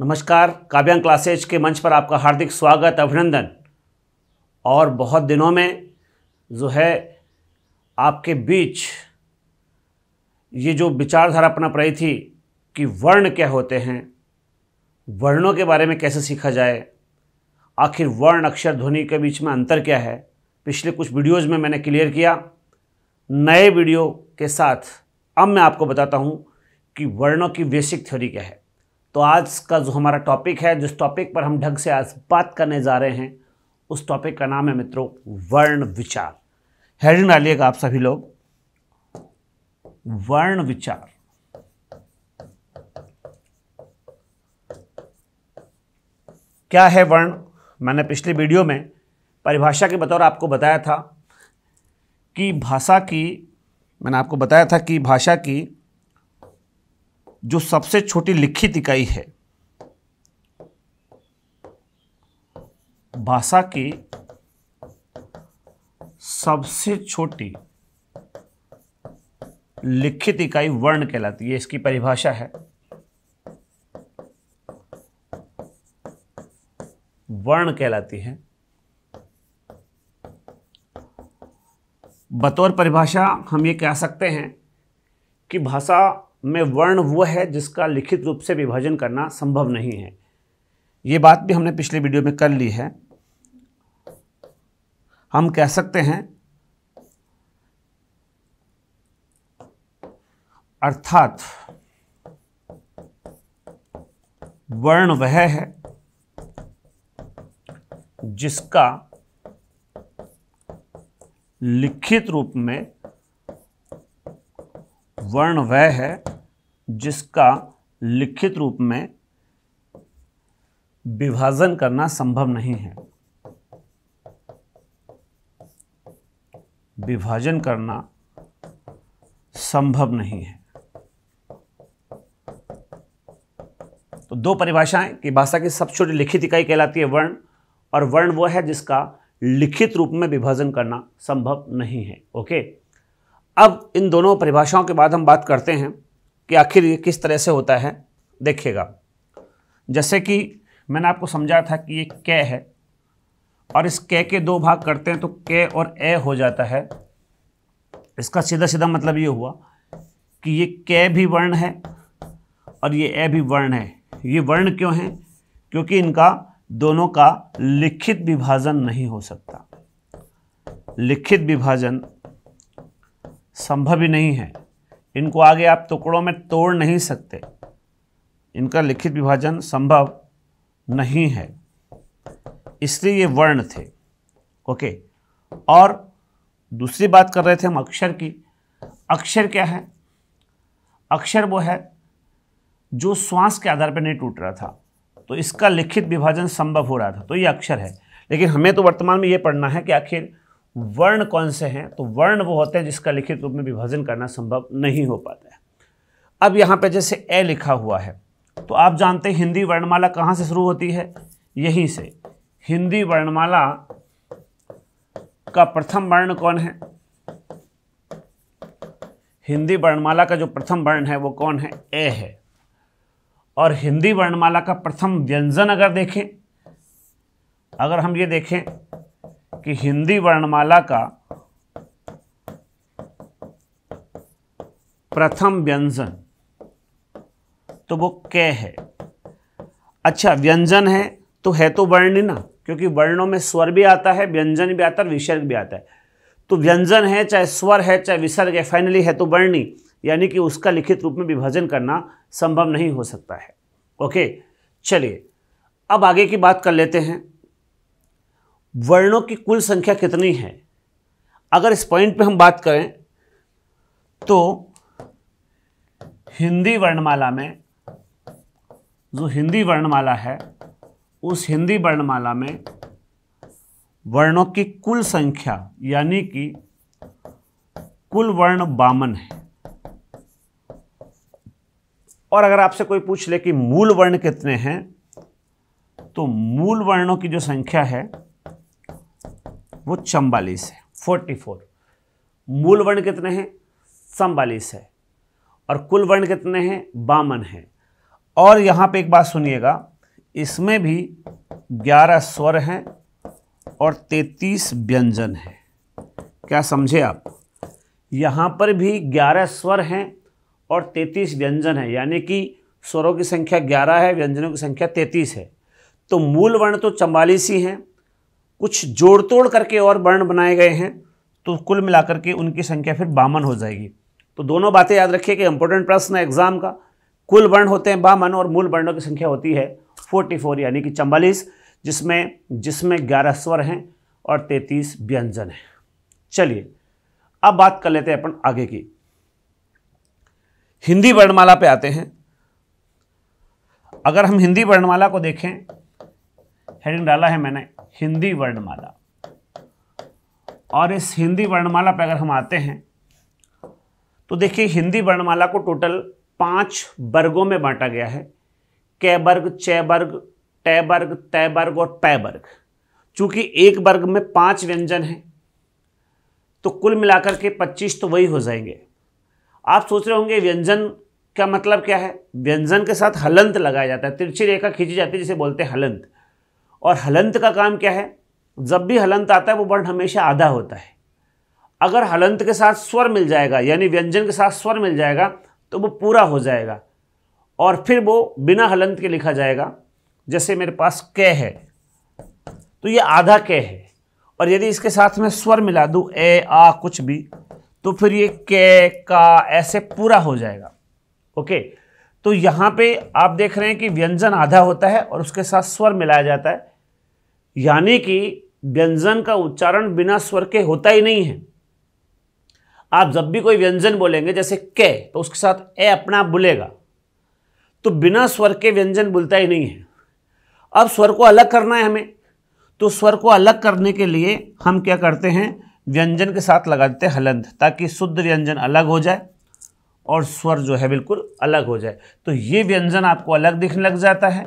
नमस्कार काव्यांग क्लासेज के मंच पर आपका हार्दिक स्वागत अभिनंदन और बहुत दिनों में जो है आपके बीच ये जो विचारधारा अपना पड़ी थी कि वर्ण क्या होते हैं वर्णों के बारे में कैसे सीखा जाए आखिर वर्ण अक्षर ध्वनि के बीच में अंतर क्या है पिछले कुछ वीडियोस में मैंने क्लियर किया नए वीडियो के साथ अब मैं आपको बताता हूँ कि वर्णों की बेसिक थ्योरी क्या है तो आज का जो हमारा टॉपिक है जिस टॉपिक पर हम ढंग से आज बात करने जा रहे हैं उस टॉपिक का नाम है मित्रों वर्ण विचार हेडिंग नालिएगा आप सभी लोग वर्ण विचार क्या है वर्ण मैंने पिछले वीडियो में परिभाषा के बतौर आपको बताया था कि भाषा की मैंने आपको बताया था कि भाषा की जो सबसे छोटी लिखित इकाई है भाषा की सबसे छोटी लिखित इकाई वर्ण कहलाती है इसकी परिभाषा है वर्ण कहलाती है बतौर परिभाषा हम ये कह सकते हैं कि भाषा में वर्ण वो है जिसका लिखित रूप से विभाजन करना संभव नहीं है ये बात भी हमने पिछले वीडियो में कर ली है हम कह सकते हैं अर्थात वर्ण वह है जिसका लिखित रूप में वर्ण वह है जिसका लिखित रूप में विभाजन करना संभव नहीं है विभाजन करना संभव नहीं है तो दो परिभाषाएं कि भाषा की सबसे छोटी लिखित इकाई कहलाती है वर्ण और वर्ण वो है जिसका लिखित रूप में विभाजन करना संभव नहीं है ओके अब इन दोनों परिभाषाओं के बाद हम बात करते हैं कि आखिर ये किस तरह से होता है देखिएगा जैसे कि मैंने आपको समझाया था कि ये कै है और इस कै के दो भाग करते हैं तो कै और ए हो जाता है इसका सीधा सीधा मतलब ये हुआ कि ये कै भी वर्ण है और ये ए भी वर्ण है ये वर्ण क्यों है क्योंकि इनका दोनों का लिखित विभाजन नहीं हो सकता लिखित विभाजन संभव ही नहीं है इनको आगे आप टुकड़ों में तोड़ नहीं सकते इनका लिखित विभाजन संभव नहीं है इसलिए ये वर्ण थे ओके और दूसरी बात कर रहे थे हम अक्षर की अक्षर क्या है अक्षर वो है जो श्वास के आधार पर नहीं टूट रहा था तो इसका लिखित विभाजन संभव हो रहा था तो ये अक्षर है लेकिन हमें तो वर्तमान में ये पढ़ना है कि आखिर वर्ण कौन से हैं तो वर्ण वो होते हैं जिसका लिखित रूप में विभाजन करना संभव नहीं हो पाता है अब यहाँ पे जैसे ए लिखा हुआ है तो आप जानते हैं हिंदी वर्णमाला कहाँ से शुरू होती है यहीं से हिंदी वर्णमाला का प्रथम वर्ण कौन है हिंदी वर्णमाला का जो प्रथम वर्ण है वो कौन है ए है और हिंदी वर्णमाला का प्रथम व्यंजन अगर देखें अगर हम ये देखें कि हिंदी वर्णमाला का प्रथम व्यंजन तो वो कै है अच्छा व्यंजन है तो है तो वर्ण ना क्योंकि वर्णों में स्वर भी आता है व्यंजन भी आता है विसर्ग भी आता है तो व्यंजन है चाहे स्वर है चाहे विसर्ग है फाइनली है तो वर्णी यानी कि उसका लिखित रूप में विभाजन करना संभव नहीं हो सकता है ओके चलिए अब आगे की बात कर लेते हैं वर्णों की कुल संख्या कितनी है अगर इस पॉइंट पे हम बात करें तो हिंदी वर्णमाला में जो हिंदी वर्णमाला है उस हिंदी वर्णमाला में वर्णों की कुल संख्या यानी कि कुल वर्ण बामन है और अगर आपसे कोई पूछ ले कि मूल वर्ण कितने हैं तो मूल वर्णों की जो संख्या है वो चम्बालीस है फोर्टी फोर मूल वर्ण कितने हैं चंबालीस है और कुल वर्ण कितने हैं बामन है और यहाँ पे एक बात सुनिएगा इसमें भी ग्यारह स्वर हैं और तैतीस व्यंजन हैं क्या समझे आप यहाँ पर भी ग्यारह स्वर हैं और तैतीस व्यंजन हैं यानी कि स्वरों की संख्या ग्यारह है व्यंजनों की संख्या तैतीस है तो मूल वर्ण तो चम्बालीस ही हैं कुछ जोड़ तोड़ करके और वर्ण बनाए गए हैं तो कुल मिलाकर के उनकी संख्या फिर बामन हो जाएगी तो दोनों बातें याद रखिए कि इंपॉर्टेंट प्रश्न है एग्जाम का कुल वर्ण होते हैं बामन और मूल वर्णों की संख्या होती है फोर्टी फोर यानी कि चम्बालीस जिसमें जिसमें ग्यारह स्वर हैं और तैंतीस व्यंजन हैं चलिए अब बात कर लेते हैं अपन आगे की हिंदी वर्णमाला पे आते हैं अगर हम हिंदी वर्णमाला को देखें हेडिंग डाला है मैंने हिंदी वर्णमाला और इस हिंदी वर्णमाला पर अगर हम आते हैं तो देखिए हिंदी वर्णमाला को टोटल पांच वर्गों में बांटा गया है कै वर्ग चय वर्ग टय वर्ग तय वर्ग और पै वर्ग चूंकि एक वर्ग में पांच व्यंजन हैं तो कुल मिलाकर के पच्चीस तो वही हो जाएंगे आप सोच रहे होंगे व्यंजन का मतलब क्या है व्यंजन के साथ हलंत लगाया जाता है तिरछी रेखा खींची जाती है जिसे बोलते हैं हलंत और हलंत का काम क्या है जब भी हलंत आता है वो वर्ण हमेशा आधा होता है अगर हलंत के साथ स्वर मिल जाएगा यानी व्यंजन के साथ स्वर मिल जाएगा तो वो पूरा हो जाएगा और फिर वो बिना हलंत के लिखा जाएगा जैसे मेरे पास कै है तो ये आधा के है और यदि इसके साथ मैं स्वर मिला दूँ ए आ कुछ भी तो फिर ये कै का ऐसे पूरा हो जाएगा ओके तो यहाँ पे आप देख रहे हैं कि व्यंजन आधा होता है और उसके साथ स्वर मिलाया जाता है यानी कि व्यंजन का उच्चारण बिना स्वर के होता ही नहीं है आप जब भी कोई व्यंजन बोलेंगे जैसे के तो उसके साथ ए अपना आप बोलेगा तो बिना स्वर के व्यंजन बोलता ही नहीं है अब स्वर को अलग करना है हमें तो स्वर को अलग करने के लिए हम क्या करते हैं व्यंजन के साथ लगा देते हैं हलंत ताकि शुद्ध व्यंजन अलग हो जाए और स्वर जो है बिल्कुल अलग हो जाए तो ये व्यंजन आपको अलग दिखने लग जाता है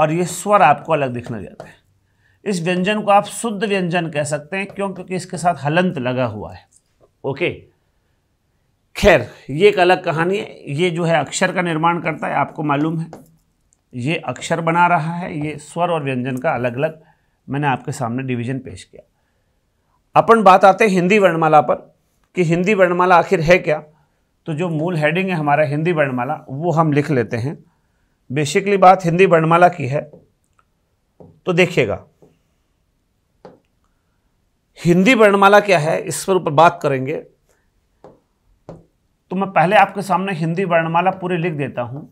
और ये स्वर आपको अलग दिखने जाते है इस व्यंजन को आप शुद्ध व्यंजन कह सकते हैं क्यों क्योंकि इसके साथ हलंत लगा हुआ है ओके खैर ये एक अलग कहानी है ये जो है अक्षर का निर्माण करता है आपको मालूम है ये अक्षर बना रहा है ये स्वर और व्यंजन का अलग अलग मैंने आपके सामने डिवीजन पेश किया अपन बात आते हैं हिंदी वर्णमाला पर कि हिंदी वर्णमाला आखिर है क्या तो जो मूल हेडिंग है हमारा हिंदी वर्णमाला वो हम लिख लेते हैं बेसिकली बात हिंदी वर्णमाला की है तो देखिएगा हिंदी वर्णमाला क्या है इस पर ऊपर बात करेंगे तो मैं पहले आपके सामने हिंदी वर्णमाला पूरी लिख देता हूं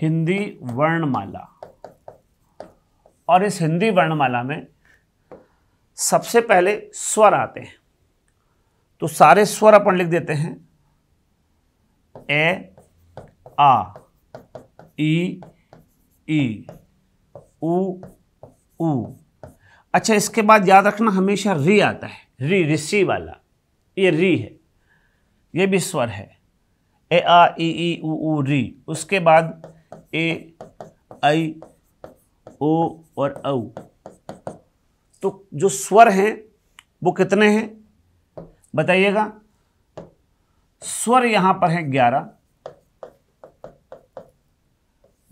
हिंदी वर्णमाला और इस हिंदी वर्णमाला में सबसे पहले स्वर आते हैं तो सारे स्वर अपन लिख देते हैं ए आ ई ई ऊ अच्छा इसके बाद याद रखना हमेशा री आता है री ऋषि वाला ये री है ये भी स्वर है ए आ ई ई ऊ ऊ री उसके बाद ए आई ओ और औ तो जो स्वर हैं वो कितने हैं बताइएगा स्वर यहाँ पर हैं ग्यारह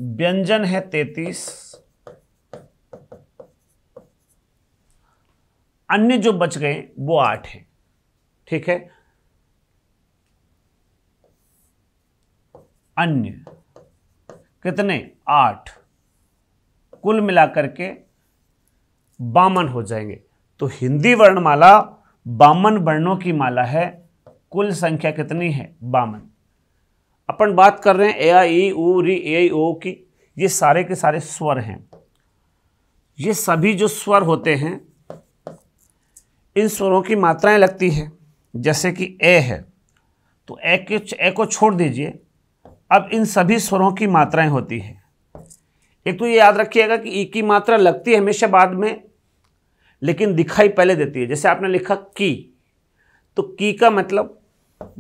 व्यंजन है तैतीस अन्य जो बच गए वो आठ है ठीक है अन्य कितने आठ कुल मिलाकर के बामन हो जाएंगे तो हिंदी वर्णमाला बामन वर्णों की माला है कुल संख्या कितनी है बामन अपन बात कर रहे हैं ए आई ई ऊ री ए ओ की ये सारे के सारे स्वर हैं ये सभी जो स्वर होते हैं इन स्वरों की मात्राएं लगती हैं जैसे कि ए है तो ए के ए को छोड़ दीजिए अब इन सभी स्वरों की मात्राएं होती है एक तो ये याद रखिएगा कि ई की मात्रा लगती है हमेशा बाद में लेकिन दिखाई पहले देती है जैसे आपने लिखा की तो की का मतलब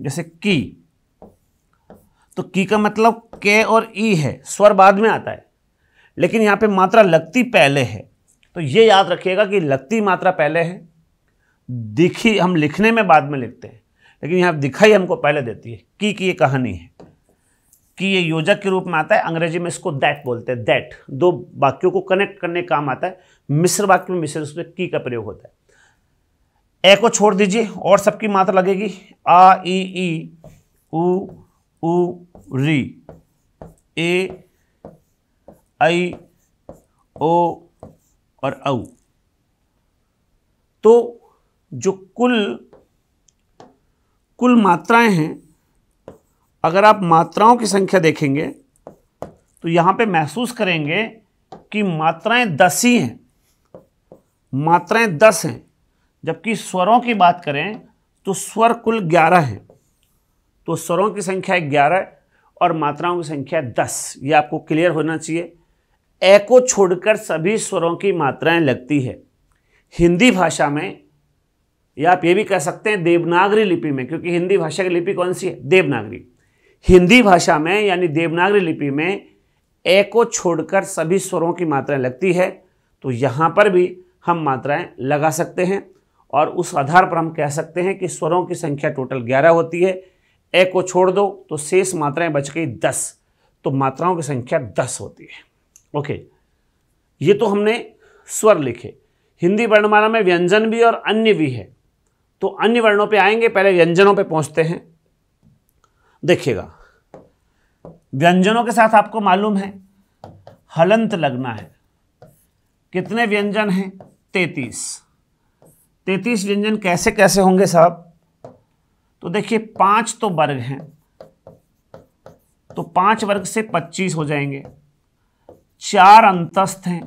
जैसे की तो की का मतलब के और ई है स्वर बाद में आता है लेकिन यहाँ पे मात्रा लगती पहले है तो ये याद रखिएगा कि लगती मात्रा पहले है दिखी हम लिखने में बाद में लिखते हैं लेकिन यहाँ दिखाई हमको पहले देती है की की ये कहानी है कि ये योजक के रूप में आता है अंग्रेजी में इसको दैट बोलते हैं दैट दो वाक्यों को कनेक्ट करने का काम आता है मिश्र वाक्य में मिश्र उसमें की का प्रयोग होता है ए को छोड़ दीजिए और सबकी मात्रा लगेगी आ ई ई उ री ए आई ओ और औ तो जो कुल कुल मात्राएं हैं अगर आप मात्राओं की संख्या देखेंगे तो यहाँ पे महसूस करेंगे कि मात्राएं दस ही हैं मात्राएं दस हैं जबकि स्वरों की बात करें तो स्वर कुल ग्यारह हैं तो स्वरों की संख्या ग्यारह और मात्राओं की संख्या दस ये आपको क्लियर होना चाहिए ए को छोड़कर सभी स्वरों की मात्राएं लगती है हिंदी भाषा में या आप ये भी कह सकते हैं देवनागरी लिपि में क्योंकि हिंदी भाषा की लिपि कौन सी है देवनागरी हिंदी भाषा में यानी देवनागरी लिपि में ए को छोड़कर सभी स्वरों की मात्राएं लगती है तो यहाँ पर भी हम मात्राएं लगा सकते हैं और उस आधार पर हम कह सकते हैं कि स्वरों की संख्या टोटल ग्यारह होती है ए को छोड़ दो तो शेष मात्राएं बच गई दस तो मात्राओं की संख्या दस होती है ओके ये तो हमने स्वर लिखे हिंदी वर्णमाला में व्यंजन भी और अन्य भी है तो अन्य वर्णों पे आएंगे पहले व्यंजनों पे पहुंचते हैं देखिएगा व्यंजनों के साथ आपको मालूम है हलंत लगना है कितने व्यंजन हैं तैतीस तैतीस व्यंजन कैसे कैसे होंगे साहब तो देखिए पांच तो वर्ग हैं तो पांच वर्ग से पच्चीस हो जाएंगे चार अंतस्थ हैं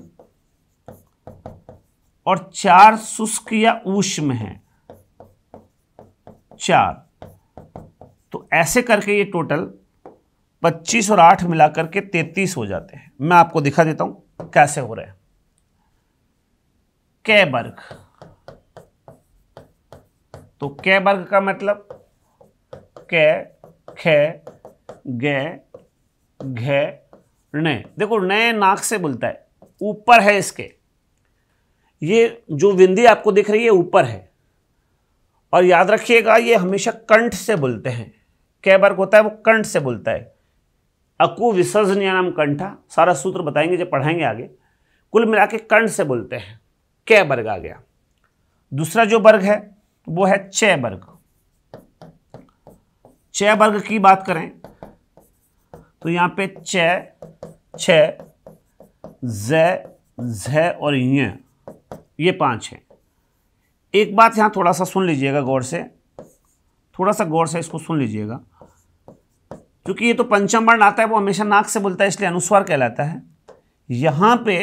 और चार शुष्क या ऊष्म हैं चार तो ऐसे करके ये टोटल पच्चीस और आठ मिलाकर के तैतीस हो जाते हैं मैं आपको दिखा देता हूं कैसे हो रहे हैं कै वर्ग तो कै वर्ग का मतलब के खे गे घे ने देखो णे नाक से बोलता है ऊपर है इसके ये जो विंदी आपको दिख रही है ऊपर है और याद रखिएगा ये हमेशा कंठ से बोलते हैं कै वर्ग होता है वो कंठ से बोलता है अकु नाम कंठा सारा सूत्र बताएंगे जब पढ़ाएंगे आगे कुल मिला के कंठ से बोलते हैं कै वर्ग आ गया दूसरा जो वर्ग है वो है चय वर्ग छ वर्ग की बात करें तो यहाँ पे छ छ और ये, ये पांच हैं एक बात यहाँ थोड़ा सा सुन लीजिएगा गौर से थोड़ा सा गौर से इसको सुन लीजिएगा क्योंकि ये तो पंचम वर्ण आता है वो हमेशा नाक से बोलता है इसलिए अनुस्वार कहलाता है यहाँ पे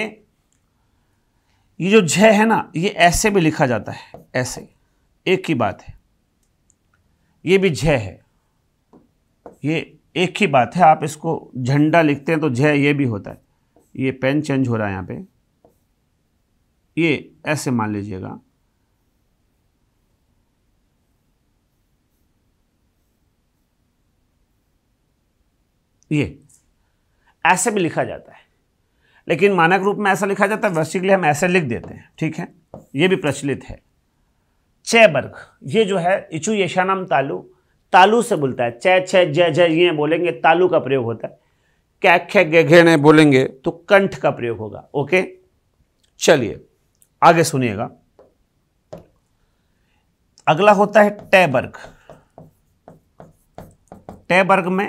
ये जो झ है ना ये ऐसे भी लिखा जाता है ऐसे एक की बात है ये भी झ है ये एक ही बात है आप इसको झंडा लिखते हैं तो जय ये भी होता है ये पेन चेंज हो रहा है यहाँ पे ये ऐसे मान लीजिएगा ये ऐसे भी लिखा जाता है लेकिन मानक रूप में ऐसा लिखा जाता है वैसे के लिए हम ऐसे लिख देते हैं ठीक है ये भी प्रचलित है चय वर्ग ये जो है इचु यशानम तालु तालू से बोलता है चै छ जय ये बोलेंगे तालू का प्रयोग होता है क्या खे गे घे ने बोलेंगे तो कंठ का प्रयोग होगा ओके चलिए आगे सुनिएगा अगला होता है टैबर्ग टैबर्ग में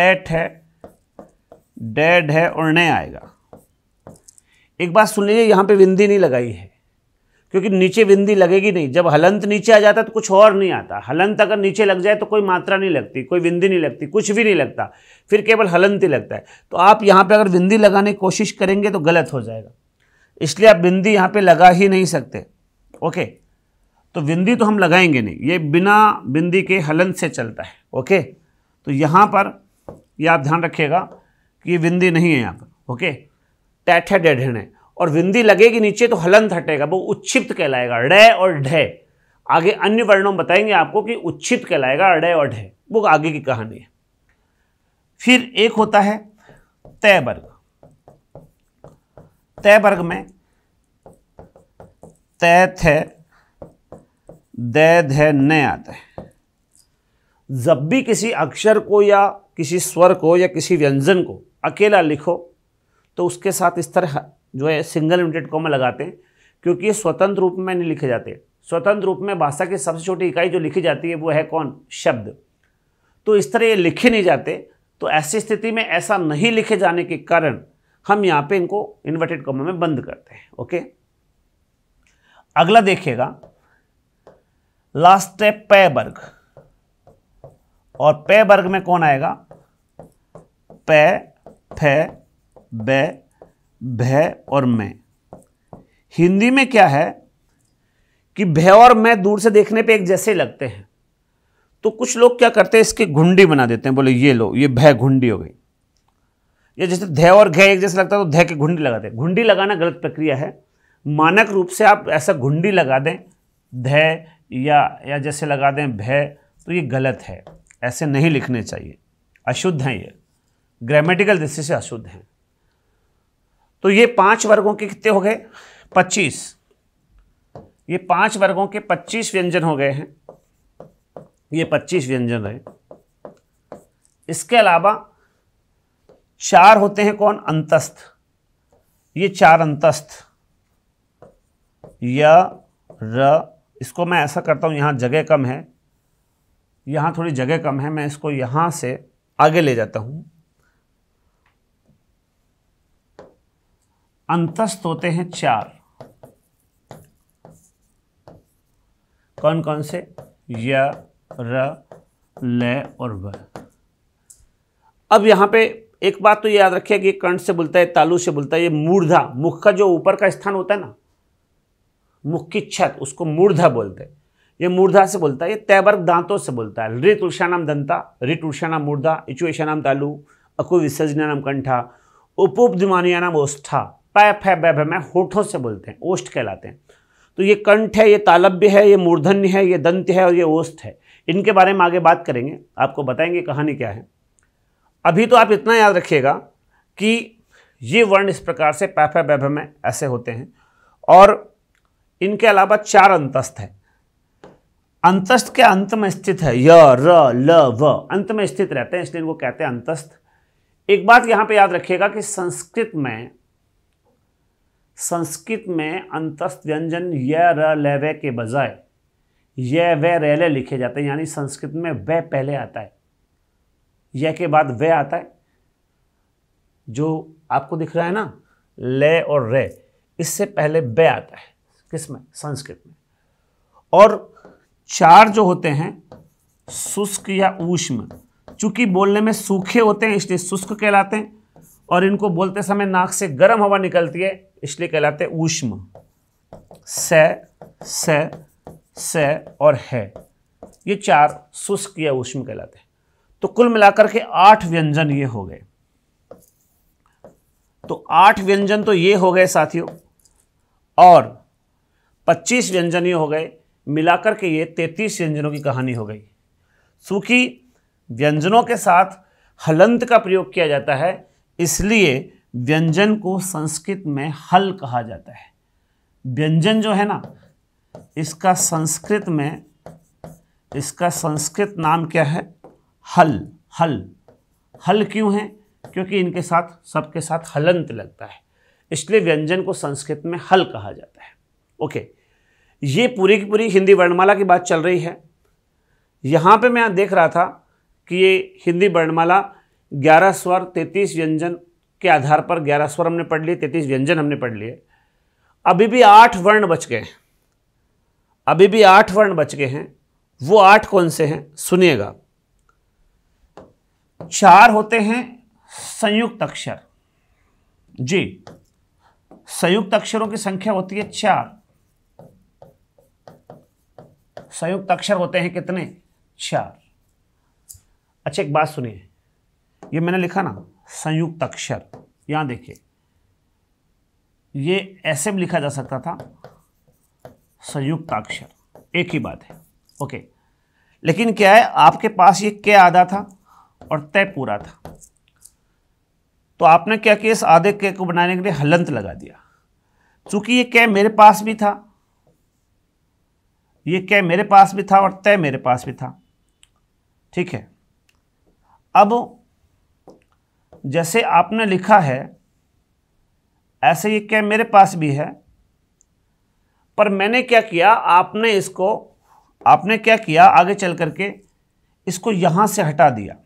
टैट है डेड है और न आएगा एक बात सुन लीजिए यहां पे विंदी नहीं लगाई है क्योंकि नीचे बिंदी लगेगी नहीं जब हलंत नीचे आ जाता है तो कुछ और नहीं आता हलंत अगर नीचे लग जाए तो कोई मात्रा नहीं लगती कोई बिंदी नहीं लगती कुछ भी नहीं लगता फिर केवल हलंत ही लगता है तो आप यहाँ पे अगर बिंदी लगाने की कोशिश करेंगे तो गलत हो जाएगा इसलिए आप बिंदी यहाँ पे लगा ही नहीं सकते ओके तो बिंदी तो हम लगाएंगे नहीं ये बिना बिंदी के हलंत से चलता है ओके तो यहाँ पर यह आप ध्यान रखिएगा कि ये बिंदी नहीं है यहाँ पर ओके टैठे डेढ़ है और विंदी लगेगी नीचे तो हलंत हटेगा वो उच्छिप्त कहलाएगा ड़े और ढे आगे अन्य वर्णों बताएंगे आपको कि उच्छिप्त कहलाएगा अड़य और ढे वो आगे की कहानी है फिर एक होता है तय वर्ग तय वर्ग में तय थे दे न आता है जब भी किसी अक्षर को या किसी स्वर को या किसी व्यंजन को अकेला लिखो तो उसके साथ इस तरह जो है सिंगल लिमिटेड में लगाते हैं क्योंकि ये स्वतंत्र रूप में नहीं लिखे जाते स्वतंत्र रूप में भाषा की सबसे छोटी इकाई जो लिखी जाती है वो है कौन शब्द तो इस तरह ये लिखे नहीं जाते तो ऐसी स्थिति में ऐसा नहीं लिखे जाने के कारण हम यहाँ पे इनको इन्वर्टेड कॉमा में बंद करते हैं ओके अगला देखिएगा लास्ट है पे वर्ग और पे वर्ग में कौन आएगा पे फे बे भय और मैं हिंदी में क्या है कि भय और मैं दूर से देखने पे एक जैसे लगते हैं तो कुछ लोग क्या करते हैं इसके घुंडी बना देते हैं बोले ये लो ये भय घुंडी हो गई या जैसे धय और घय एक जैसे लगता है तो धय की घुंडी लगाते हैं घुंडी लगाना गलत प्रक्रिया है मानक रूप से आप ऐसा घुंडी लगा दें धय या या जैसे लगा दें भय तो ये गलत है ऐसे नहीं लिखने चाहिए अशुद्ध हैं ये ग्रामेटिकल दृष्टि से अशुद्ध हैं तो ये पांच वर्गों के कितने हो गए पच्चीस ये पांच वर्गों के पच्चीस व्यंजन हो गए हैं ये पच्चीस व्यंजन रहे इसके अलावा चार होते हैं कौन अंतस्थ ये चार अंतस्थ या र इसको मैं ऐसा करता हूं यहां जगह कम है यहां थोड़ी जगह कम है मैं इसको यहां से आगे ले जाता हूं अंतस्थ होते हैं चार कौन कौन से य र ल और व अब यहां पे एक बात तो याद रखिए कि कंठ से बोलता है तालु से बोलता है ये मूर्धा मुख का जो ऊपर का स्थान होता है ना मुख की छत उसको मूर्धा बोलते हैं ये मूर्धा से बोलता है ये तैबर्ग दांतों से बोलता है ऋत नाम दंता ऋत नाम मूर्धा इचुएशा नाम तालु अकु नाम कंठा नाम ओष्ठा पैफ होठों से बोलते हैं ओष्ठ कहलाते हैं तो ये कंठ है ये तालब्य है ये मूर्धन्य है ये दंत है और ये ओष्ठ है इनके बारे में आगे बात करेंगे आपको बताएंगे कहानी क्या है अभी तो आप इतना याद रखिएगा कि ये वर्ण इस प्रकार से पैफ वैभ में ऐसे होते हैं और इनके अलावा चार अंतस्थ है अंतस्थ के अंत में स्थित है य र ल व अंत में स्थित रहते हैं इसलिए इनको कहते हैं अंतस्थ एक बात यहाँ पे याद रखिएगा कि संस्कृत में संस्कृत में अंतस्थ व्यंजन य र ल व के बजाय य व र ल लिखे जाते हैं यानी संस्कृत में व पहले आता है य के बाद व आता है जो आपको दिख रहा है ना ले और रे इससे पहले व आता है किस में संस्कृत में और चार जो होते हैं शुष्क या ऊष्म चूंकि बोलने में सूखे होते हैं इसलिए शुष्क कहलाते हैं और इनको बोलते समय नाक से गर्म हवा निकलती है इसलिए कहलाते हैं ऊष्म स स स और है ये चार शुष्क या ऊष्म कहलाते हैं तो कुल मिलाकर के आठ व्यंजन ये हो गए तो आठ व्यंजन तो ये हो गए साथियों और पच्चीस व्यंजन ये हो गए मिलाकर के ये तैतीस व्यंजनों की कहानी हो गई सूखी व्यंजनों के साथ हलंत का प्रयोग किया जाता है इसलिए व्यंजन को संस्कृत में हल कहा जाता है व्यंजन जो है ना इसका संस्कृत में इसका संस्कृत नाम क्या है हल हल हल क्यों है क्योंकि इनके साथ सबके साथ हलंत लगता है इसलिए व्यंजन को संस्कृत में हल कहा जाता है ओके ये पूरी की पूरी हिंदी वर्णमाला की बात चल रही है यहाँ पे मैं देख रहा था कि ये हिंदी वर्णमाला ग्यारह स्वर तैतीस व्यंजन के आधार पर ग्यारह स्वर हमने पढ़ लिए तैतीस व्यंजन हमने पढ़ लिए अभी भी आठ वर्ण बच गए हैं अभी भी आठ वर्ण बच गए हैं वो आठ कौन से हैं सुनिएगा चार होते हैं संयुक्त अक्षर जी संयुक्त अक्षरों की संख्या होती है चार संयुक्त अक्षर होते हैं कितने चार अच्छा एक बात सुनिए ये मैंने लिखा ना संयुक्त अक्षर यहां देखिए ये ऐसे भी लिखा जा सकता था संयुक्त अक्षर एक ही बात है ओके लेकिन क्या है आपके पास ये क्या आधा था और तय पूरा था तो आपने क्या किया इस आधे के को बनाने के लिए हलंत लगा दिया चूंकि ये कै मेरे पास भी था ये कै मेरे पास भी था और तय मेरे पास भी था ठीक है अब जैसे आपने लिखा है ऐसे ये क्या मेरे पास भी है पर मैंने क्या किया आपने इसको आपने क्या किया आगे चल करके इसको यहां से हटा दिया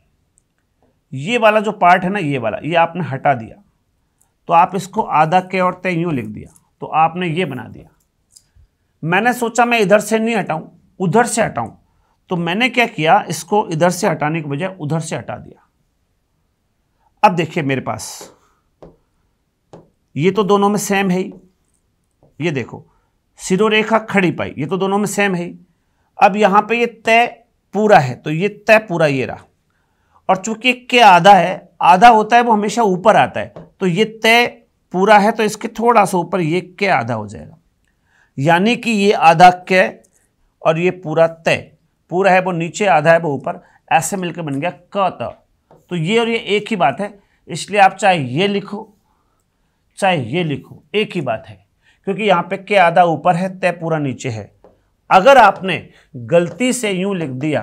ये वाला जो पार्ट है ना ये वाला ये आपने हटा दिया तो आप इसको आधा के और तय लिख दिया तो आपने ये बना दिया मैंने सोचा मैं इधर से नहीं हटाऊं उधर से हटाऊं तो मैंने क्या किया इसको इधर से हटाने के बजाय उधर से हटा दिया अब देखिए मेरे पास ये तो दोनों में सेम है ही ये देखो सिरोरेखा खड़ी पाई ये तो दोनों में सेम है ही अब यहां पे ये तय पूरा है तो ये तय पूरा ये रहा और चूंकि के आधा है आधा होता है वो हमेशा ऊपर आता है तो ये तय पूरा है तो इसके थोड़ा सा ऊपर ये के आधा हो जाएगा यानी कि ये आधा के और ये पूरा तय पूरा है वो नीचे आधा है वो ऊपर ऐसे मिलकर बन गया क त तो ये और ये एक ही बात है इसलिए आप चाहे ये लिखो चाहे ये लिखो एक ही बात है क्योंकि यहाँ पे के आधा ऊपर है तय पूरा नीचे है अगर आपने गलती से यूं लिख दिया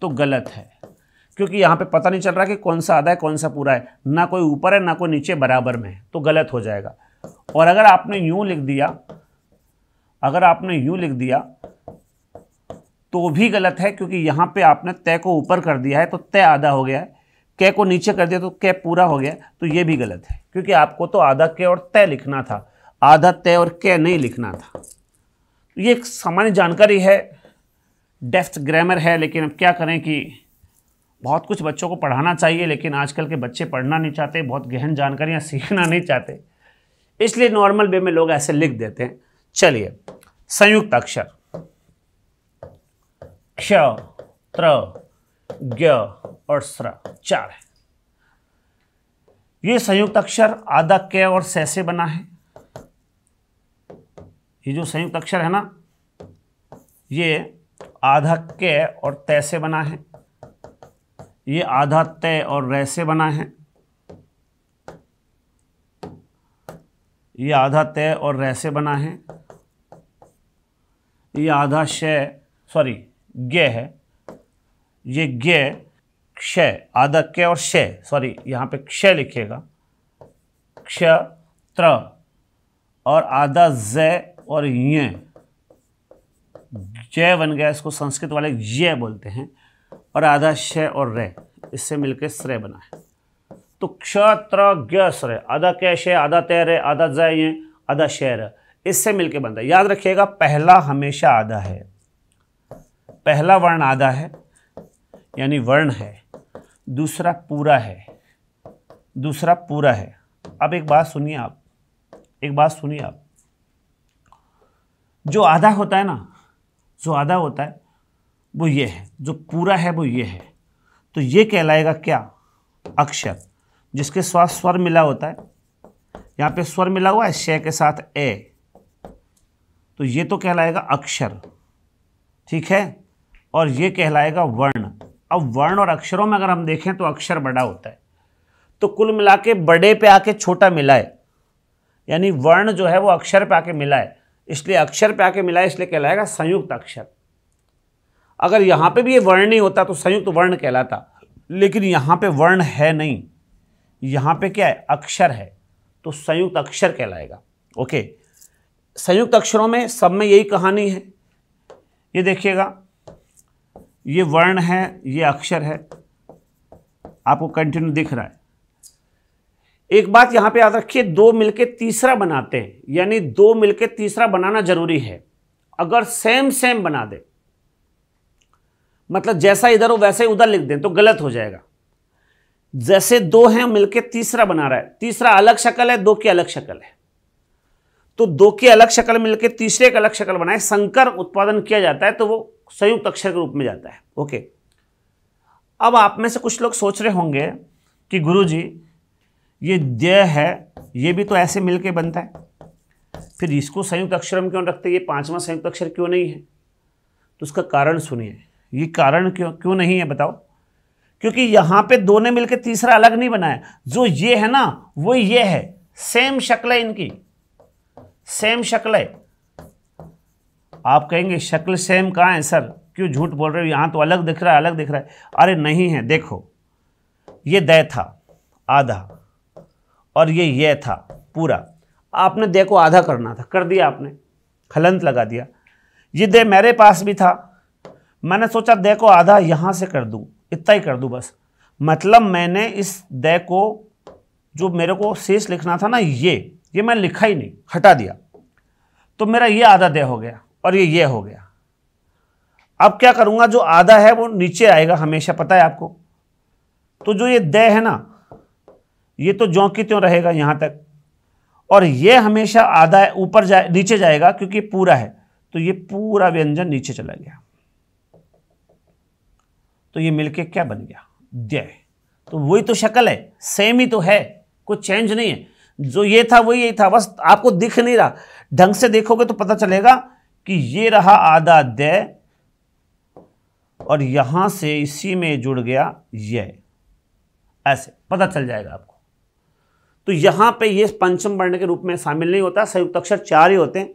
तो गलत है क्योंकि यहाँ पे पता नहीं चल रहा कि कौन सा आधा है कौन सा पूरा है ना कोई ऊपर है ना कोई नीचे बराबर में है तो गलत हो जाएगा और अगर आपने यूं लिख दिया अगर आपने यूं लिख दिया तो भी गलत है क्योंकि यहाँ पे आपने तय को ऊपर कर दिया है तो तय आधा हो गया है कै को नीचे कर दिया तो कै पूरा हो गया तो ये भी गलत है क्योंकि आपको तो आधा कै और तय लिखना था आधा तय और कै नहीं लिखना था तो ये एक सामान्य जानकारी है डेफ्थ ग्रामर है लेकिन अब क्या करें कि बहुत कुछ बच्चों को पढ़ाना चाहिए लेकिन आजकल के बच्चे पढ़ना नहीं चाहते बहुत गहन जानकारियाँ सीखना नहीं चाहते इसलिए नॉर्मल वे में लोग ऐसे लिख देते हैं चलिए संयुक्त अक्षर क्ष त्र ग और स्र चार है ये संयुक्त अक्षर आधा क और से से बना है ये जो संयुक्त अक्षर है ना ये आधा क और तय से बना है ये आधा तय और रह से बना है ये आधा तय और रह से बना है ये आधा शय सॉरी ग्य है ये ग्य क्षय आधा क्य और क्षय सॉरी यहाँ पे क्षय लिखेगा क्ष त्र और आधा ज और ये जय बन गया इसको संस्कृत वाले जय बोलते हैं और आधा क्षय और रे इससे मिलकर श्रेय बना है तो क्ष त्र ज्ञ श्रेय आधा क्य शय आधा तय रे आधा जय ये आधा शय इससे मिलके बनता है याद रखिएगा पहला हमेशा आधा है पहला वर्ण आधा है यानी वर्ण है दूसरा पूरा है दूसरा पूरा है अब एक बात सुनिए आप एक बात सुनिए आप जो आधा होता है ना जो आधा होता है वो ये है जो पूरा है वो ये है तो ये कहलाएगा क्या अक्षर जिसके साथ स्वर मिला होता है यहाँ पे स्वर मिला हुआ है शय के साथ ए तो ये तो कहलाएगा अक्षर ठीक है और ये कहलाएगा वर्ण अब वर्ण और अक्षरों में अगर हम देखें तो अक्षर बड़ा होता है तो कुल मिला के बड़े पे आके छोटा मिला है यानी वर्ण जो है वो अक्षर पे आके मिला है इसलिए अक्षर पे आके मिला है इसलिए कहलाएगा संयुक्त अक्षर अगर यहाँ पे भी ये वर्ण नहीं होता तो संयुक्त वर्ण कहलाता लेकिन यहाँ पे वर्ण है नहीं यहाँ पे क्या है अक्षर है तो संयुक्त अक्षर कहलाएगा ओके संयुक्त अक्षरों में सब में यही कहानी है ये देखिएगा ये वर्ण है ये अक्षर है आपको कंटिन्यू दिख रहा है एक बात यहां पे याद रखिए दो मिलके तीसरा बनाते हैं यानी दो मिलके तीसरा बनाना जरूरी है अगर सेम सेम बना दे मतलब जैसा इधर हो वैसे उधर लिख दें तो गलत हो जाएगा जैसे दो हैं मिलके तीसरा बना रहा है तीसरा अलग शक्ल है दो की अलग शक्ल है तो दो की अलग शक्ल मिलके तीसरे की अलग शक्ल बनाए संकर उत्पादन किया जाता है तो वो संयुक्त अक्षर के रूप में जाता है ओके अब आप में से कुछ लोग सोच रहे होंगे कि गुरुजी ये द्य है ये भी तो ऐसे मिलके बनता है फिर इसको संयुक्त अक्षर हम क्यों रखते हैं ये पांचवा संयुक्त अक्षर क्यों नहीं है तो उसका कारण सुनिए ये कारण क्यों क्यों नहीं है बताओ क्योंकि यहाँ पे दो ने मिलकर तीसरा अलग नहीं बनाया जो ये है ना वो ये है सेम शक्ल है इनकी सेम शक्ल है आप कहेंगे शक्ल सेम कहाँ है सर क्यों झूठ बोल रहे हो यहाँ तो अलग दिख रहा है अलग दिख रहा है अरे नहीं है देखो ये दय था आधा और ये यह था पूरा आपने दे को आधा करना था कर दिया आपने खलंत लगा दिया ये दे मेरे पास भी था मैंने सोचा दे को आधा यहाँ से कर दूँ इतना ही कर दूँ बस मतलब मैंने इस दे को जो मेरे को शेष लिखना था ना ये ये मैं लिखा ही नहीं हटा दिया तो मेरा ये आधा दे हो गया और ये ये हो गया अब क्या करूंगा जो आधा है वो नीचे आएगा हमेशा पता है आपको तो जो ये दे है ना ये तो जो की त्यों रहेगा यहां तक और ये हमेशा आधा ऊपर जाए नीचे जाएगा क्योंकि पूरा है तो ये पूरा व्यंजन नीचे चला गया तो ये मिलके क्या बन गया दे तो वही तो शक्ल है सेम ही तो है कोई चेंज नहीं है जो ये था वही यही था बस आपको दिख नहीं रहा ढंग से देखोगे तो पता चलेगा कि ये रहा आधा द और यहां से इसी में जुड़ गया ये ऐसे पता चल जाएगा आपको तो यहां पे ये पंचम वर्ण के रूप में शामिल नहीं होता संयुक्त अक्षर चार ही होते हैं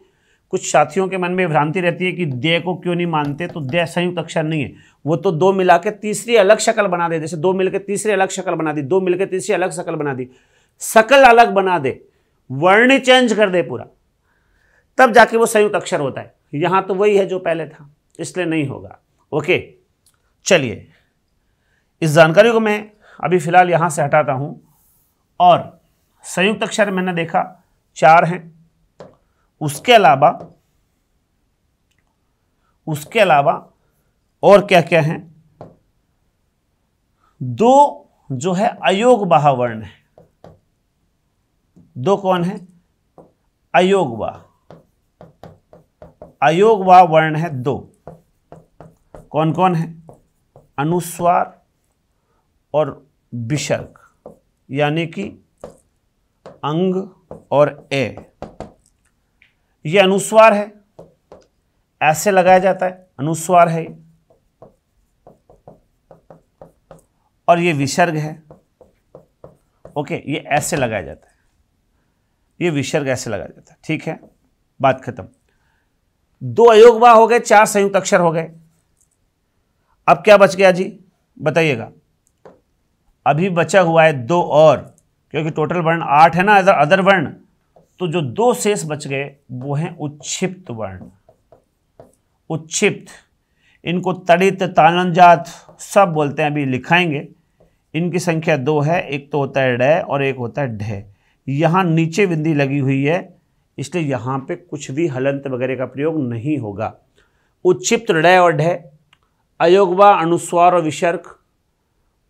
कुछ साथियों के मन में भ्रांति रहती है कि दे को क्यों नहीं मानते तो दे संयुक्त अक्षर नहीं है वो तो दो मिला के तीसरी अलग शक्ल बना दे जैसे दो मिलकर तीसरी अलग शक्ल बना दी दो मिलकर तीसरी अलग शक्ल बना दी शकल अलग बना दे वर्ण चेंज कर दे पूरा तब जाके वो संयुक्त अक्षर होता है यहां तो वही है जो पहले था इसलिए नहीं होगा ओके चलिए इस जानकारी को मैं अभी फ़िलहाल यहां से हटाता हूं और संयुक्त अक्षर मैंने देखा चार हैं उसके अलावा उसके अलावा और क्या क्या हैं दो जो है अयोग वर्ण है दो कौन है अयोग वाह अयोग व वर्ण है दो कौन कौन है अनुस्वार और विसर्ग यानी कि अंग और ए ये अनुस्वार है ऐसे लगाया जाता है अनुस्वार है और ये विसर्ग है ओके ये ऐसे लगाया जाता है ये विसर्ग ऐसे लगाया जाता है ठीक है बात खत्म दो अयोगवा हो गए चार संयुक्त अक्षर हो गए अब क्या बच गया जी बताइएगा अभी बचा हुआ है दो और क्योंकि टोटल वर्ण आठ है ना अदर अदर वर्ण तो जो दो शेष बच गए वो हैं उच्छिप्त वर्ण उच्छिप्त इनको तड़ित तानंजात सब बोलते हैं अभी लिखाएंगे इनकी संख्या दो है एक तो होता है ड और एक होता है ढ यहाँ नीचे बिंदी लगी हुई है इसलिए यहाँ पे कुछ भी हलंत वगैरह का प्रयोग नहीं होगा उत्षिप्त हृदय और ढय अयोगवा अनुस्वार और विसर्क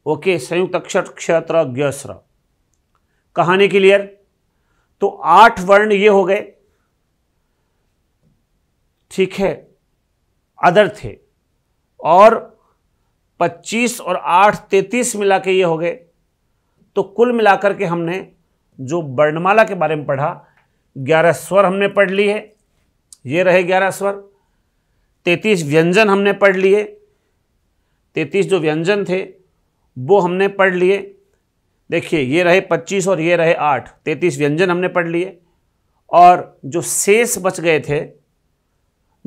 ओके संयुक्त अक्षर क्षेत्र और ग्यस्र कहानी क्लियर तो आठ वर्ण ये हो गए ठीक है अदर थे और 25 और 8 तैतीस मिला के ये हो गए तो कुल मिलाकर के हमने जो वर्णमाला के बारे में पढ़ा ग्यारह स्वर हमने पढ़ लिए ये रहे ग्यारह स्वर तैतीस व्यंजन हमने पढ़ लिए तैतीस जो व्यंजन थे वो हमने पढ़ लिए देखिए ये रहे पच्चीस और ये रहे आठ तैतीस व्यंजन हमने पढ़ लिए और जो शेष बच गए थे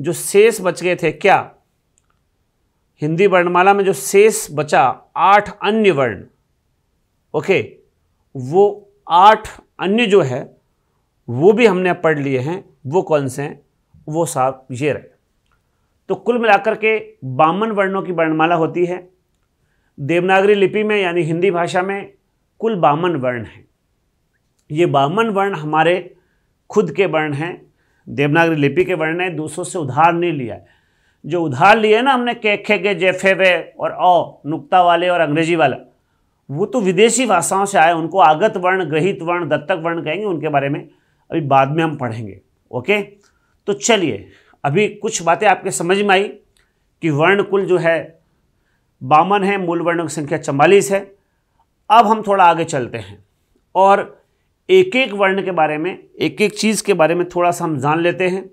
जो शेष बच गए थे क्या हिंदी वर्णमाला में जो शेष बचा आठ अन्य वर्ण ओके वो आठ अन्य जो है वो भी हमने पढ़ लिए हैं वो कौन से हैं वो साहब ये रहे तो कुल मिलाकर के बामन वर्णों की वर्णमाला होती है देवनागरी लिपि में यानी हिंदी भाषा में कुल बामन वर्ण हैं ये बामन वर्ण हमारे खुद के वर्ण हैं देवनागरी लिपि के वर्ण हैं दूसरों से उधार नहीं लिया है जो उधार लिए ना हमने के खे के जेफे वे और औ नुक्ता वाले और अंग्रेजी वाला वो तो विदेशी भाषाओं से आए उनको आगत वर्ण ग्रहित वर्ण दत्तक वर्ण कहेंगे उनके बारे में अभी बाद में हम पढ़ेंगे ओके तो चलिए अभी कुछ बातें आपके समझ में आई कि वर्ण कुल जो है बावन है मूल वर्णों की संख्या चवालीस है अब हम थोड़ा आगे चलते हैं और एक एक वर्ण के बारे में एक एक चीज़ के बारे में थोड़ा सा हम जान लेते हैं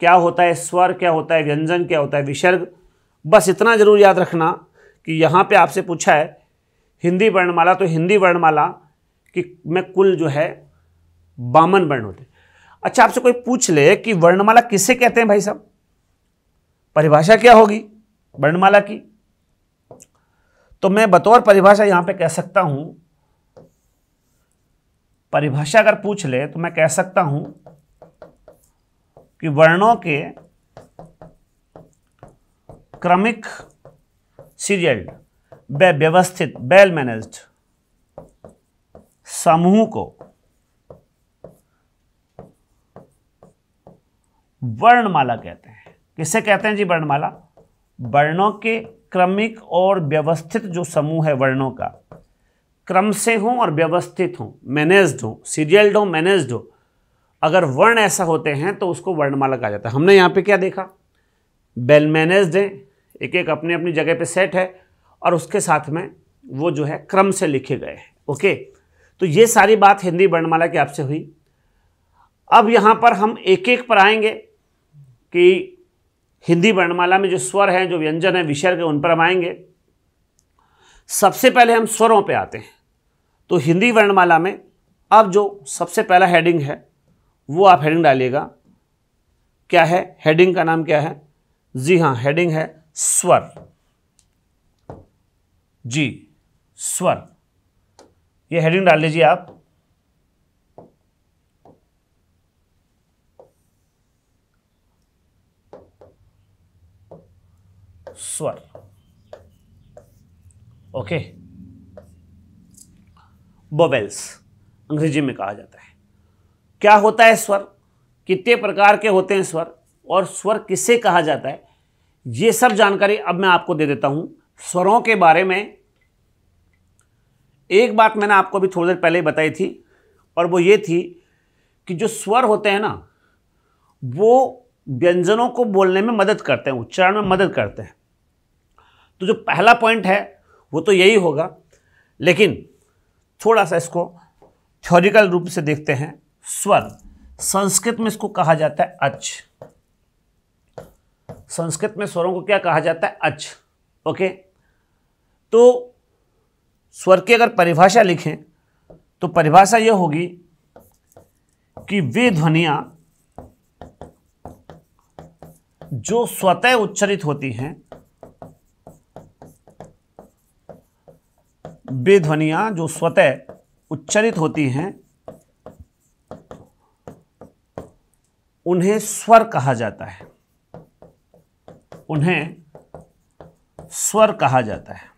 क्या होता है स्वर क्या होता है व्यंजन क्या होता है विसर्ग बस इतना ज़रूर याद रखना कि यहाँ पे आपसे पूछा है हिंदी वर्णमाला तो हिंदी वर्णमाला कि मैं कुल जो है बामन वर्ण होते अच्छा आपसे कोई पूछ ले कि वर्णमाला किसे कहते हैं भाई साहब परिभाषा क्या होगी वर्णमाला की तो मैं बतौर परिभाषा यहां पे कह सकता हूं परिभाषा अगर पूछ ले तो मैं कह सकता हूं कि वर्णों के क्रमिक सीरियल व्यवस्थित वेल मैनेज्ड समूह को वर्णमाला कहते हैं किसे कहते हैं जी वर्णमाला वर्णों के क्रमिक और व्यवस्थित जो समूह है वर्णों का क्रम से हों और व्यवस्थित हों मैनेज्ड हों सीरियल्ड हों मैनेज्ड हों अगर वर्ण ऐसा होते हैं तो उसको वर्णमाला कहा जाता है हमने यहाँ पे क्या देखा वेल मैनेज्ड हैं एक एक अपने अपनी जगह पे सेट है और उसके साथ में वो जो है क्रम से लिखे गए हैं ओके तो ये सारी बात हिंदी वर्णमाला की आपसे हुई अब यहाँ पर हम एक एक पर आएंगे कि हिंदी वर्णमाला में जो स्वर हैं जो व्यंजन हैं विसर्ग उन पर हम आएंगे सबसे पहले हम स्वरों पे आते हैं तो हिंदी वर्णमाला में अब जो सबसे पहला हेडिंग है वो आप हेडिंग डालिएगा क्या है हेडिंग का नाम क्या है जी हाँ हेडिंग है स्वर जी स्वर ये हेडिंग डाल लीजिए आप स्वर ओके बोबेल्स अंग्रेजी में कहा जाता है क्या होता है स्वर कितने प्रकार के होते हैं स्वर और स्वर किसे कहा जाता है ये सब जानकारी अब मैं आपको दे देता हूं स्वरों के बारे में एक बात मैंने आपको अभी थोड़ी देर पहले बताई थी और वो ये थी कि जो स्वर होते हैं ना वो व्यंजनों को बोलने में मदद करते हैं उच्चारण में मदद करते हैं तो जो पहला पॉइंट है वो तो यही होगा लेकिन थोड़ा सा इसको थ्योरिकल रूप से देखते हैं स्वर संस्कृत में इसको कहा जाता है अच संस्कृत में स्वरों को क्या कहा जाता है अच ओके तो स्वर की अगर परिभाषा लिखें तो परिभाषा यह होगी कि वे ध्वनियां जो स्वतः उच्चरित होती हैं वे जो स्वतः उच्चरित होती हैं उन्हें स्वर कहा जाता है उन्हें स्वर कहा जाता है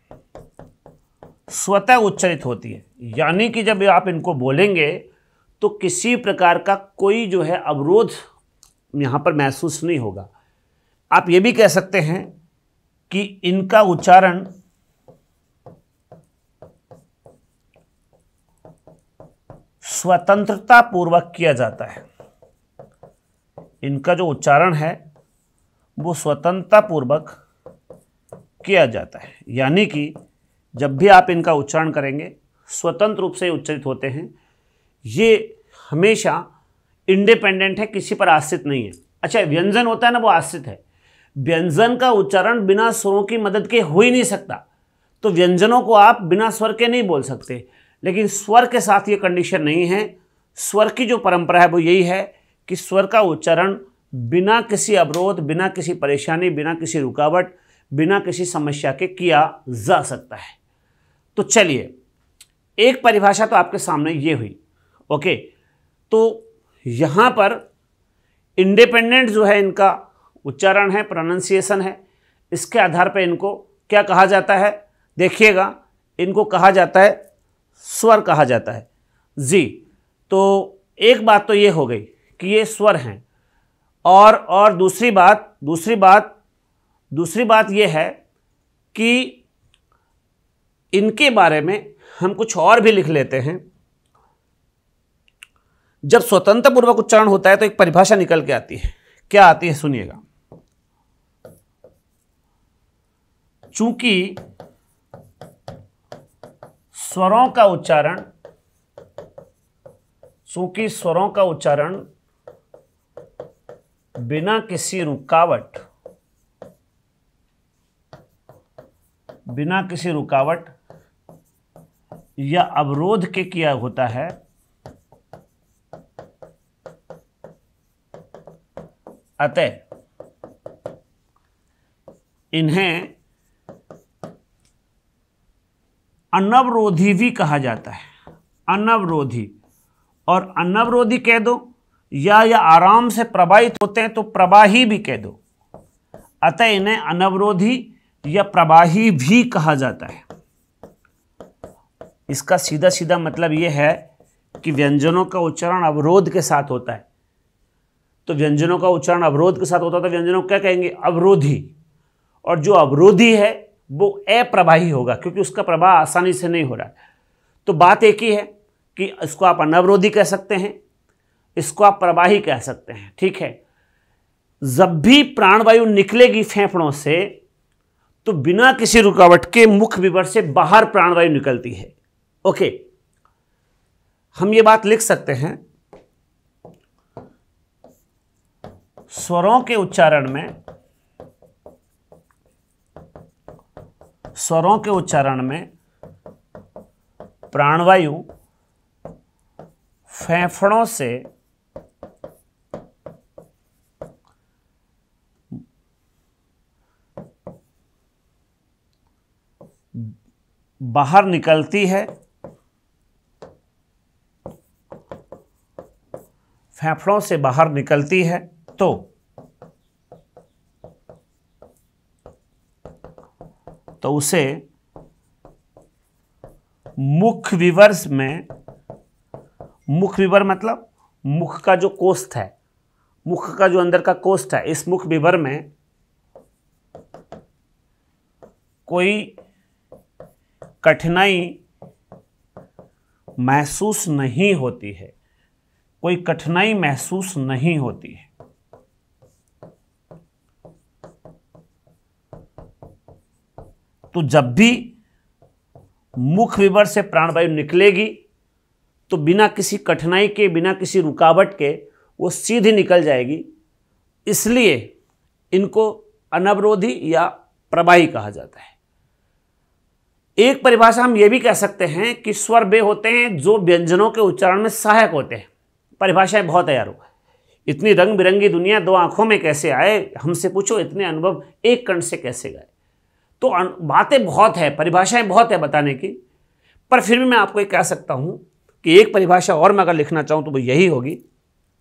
स्वतः उच्चरित होती है यानी कि जब आप इनको बोलेंगे तो किसी प्रकार का कोई जो है अवरोध यहां पर महसूस नहीं होगा आप ये भी कह सकते हैं कि इनका उच्चारण स्वतंत्रता पूर्वक किया जाता है इनका जो उच्चारण है वो स्वतंत्रता पूर्वक किया जाता है यानी कि जब भी आप इनका उच्चारण करेंगे स्वतंत्र रूप से उच्चारित होते हैं ये हमेशा इंडिपेंडेंट है किसी पर आश्रित नहीं है अच्छा व्यंजन होता है ना वो आश्रित है व्यंजन का उच्चारण बिना स्वरों की मदद के हो ही नहीं सकता तो व्यंजनों को आप बिना स्वर के नहीं बोल सकते लेकिन स्वर के साथ ये कंडीशन नहीं है स्वर की जो परंपरा है वो यही है कि स्वर का उच्चारण बिना किसी अवरोध बिना किसी परेशानी बिना किसी रुकावट बिना किसी समस्या के किया जा सकता है तो चलिए एक परिभाषा तो आपके सामने ये हुई ओके तो यहाँ पर इंडिपेंडेंट जो है इनका उच्चारण है प्रोनाउंसिएशन है इसके आधार पर इनको क्या कहा जाता है देखिएगा इनको कहा जाता है स्वर कहा जाता है जी तो एक बात तो ये हो गई कि ये स्वर हैं और और दूसरी बात दूसरी बात दूसरी बात ये है कि इनके बारे में हम कुछ और भी लिख लेते हैं जब स्वतंत्र पूर्वक उच्चारण होता है तो एक परिभाषा निकल के आती है क्या आती है सुनिएगा चूंकि स्वरों का उच्चारण सूखी स्वरों का उच्चारण बिना किसी रुकावट बिना किसी रुकावट या अवरोध के किया होता है अतः इन्हें अनवरोधी भी कहा जाता है अनवरोधी और अनवरोधी कह दो या या आराम से प्रवाहित होते हैं तो प्रवाही भी कह दो अतः इन्हें अनवरोधी या प्रवाही भी कहा जाता है इसका सीधा सीधा मतलब यह है कि व्यंजनों का उच्चारण अवरोध के साथ होता है तो व्यंजनों का उच्चारण अवरोध के साथ होता है तो व्यंजनों क्या कहेंगे अवरोधी और जो अवरोधी है वो अप्रवाही होगा क्योंकि उसका प्रभाव आसानी से नहीं हो रहा है तो बात एक ही है कि इसको आप अनवरोधी कह सकते हैं इसको आप प्रवाही कह सकते हैं ठीक है जब भी प्राणवायु निकलेगी फेफड़ों से तो बिना किसी रुकावट के मुख विवर से बाहर प्राणवायु निकलती है ओके हम ये बात लिख सकते हैं स्वरों के उच्चारण में स्वरों के उच्चारण में प्राणवायु फेफड़ों से बाहर निकलती है फेफड़ों से बाहर निकलती है तो तो उसे मुख विवर्स में मुख विवर मतलब मुख का जो कोष्ठ है मुख का जो अंदर का कोष्ठ है इस मुख विवर में कोई कठिनाई महसूस नहीं होती है कोई कठिनाई महसूस नहीं होती है तो जब भी मुख विवर से प्राणवायु निकलेगी तो बिना किसी कठिनाई के बिना किसी रुकावट के वो सीधी निकल जाएगी इसलिए इनको अनवरोधी या प्रवाही कहा जाता है एक परिभाषा हम ये भी कह सकते हैं कि स्वर वे होते हैं जो व्यंजनों के उच्चारण में सहायक होते हैं परिभाषाएं बहुत तैयार यारो इतनी रंग बिरंगी दुनिया दो आंखों में कैसे आए हमसे पूछो इतने अनुभव एक कंठ से कैसे गए तो बातें बहुत है परिभाषाएं बहुत है बताने की पर फिर भी मैं आपको ये कह सकता हूं कि एक परिभाषा और मैं अगर लिखना चाहूं तो वो यही होगी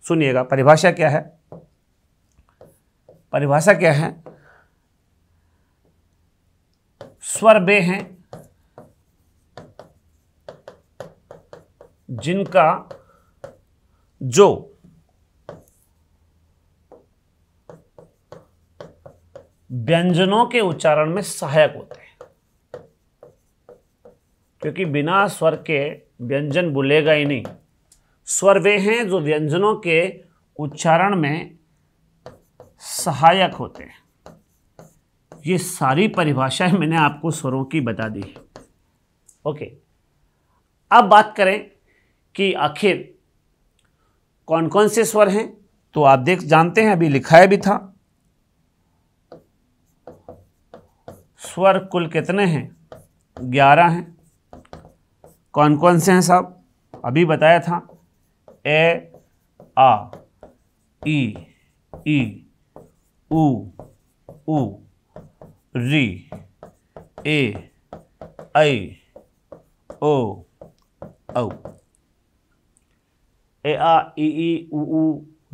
सुनिएगा परिभाषा क्या है परिभाषा क्या है स्वर वे हैं जिनका जो व्यंजनों के उच्चारण में सहायक होते हैं क्योंकि बिना स्वर के व्यंजन बोलेगा ही नहीं स्वर वे हैं जो व्यंजनों के उच्चारण में सहायक होते हैं ये सारी परिभाषाएं मैंने आपको स्वरों की बता दी ओके अब बात करें कि आखिर कौन कौन से स्वर हैं तो आप देख जानते हैं अभी लिखाया भी था स्वर कुल कितने हैं ग्यारह हैं कौन कौन से हैं साहब अभी बताया था ए आ ई ई उ ऊ री ए ऐ ओ औ ए आ ई ई उ ऊ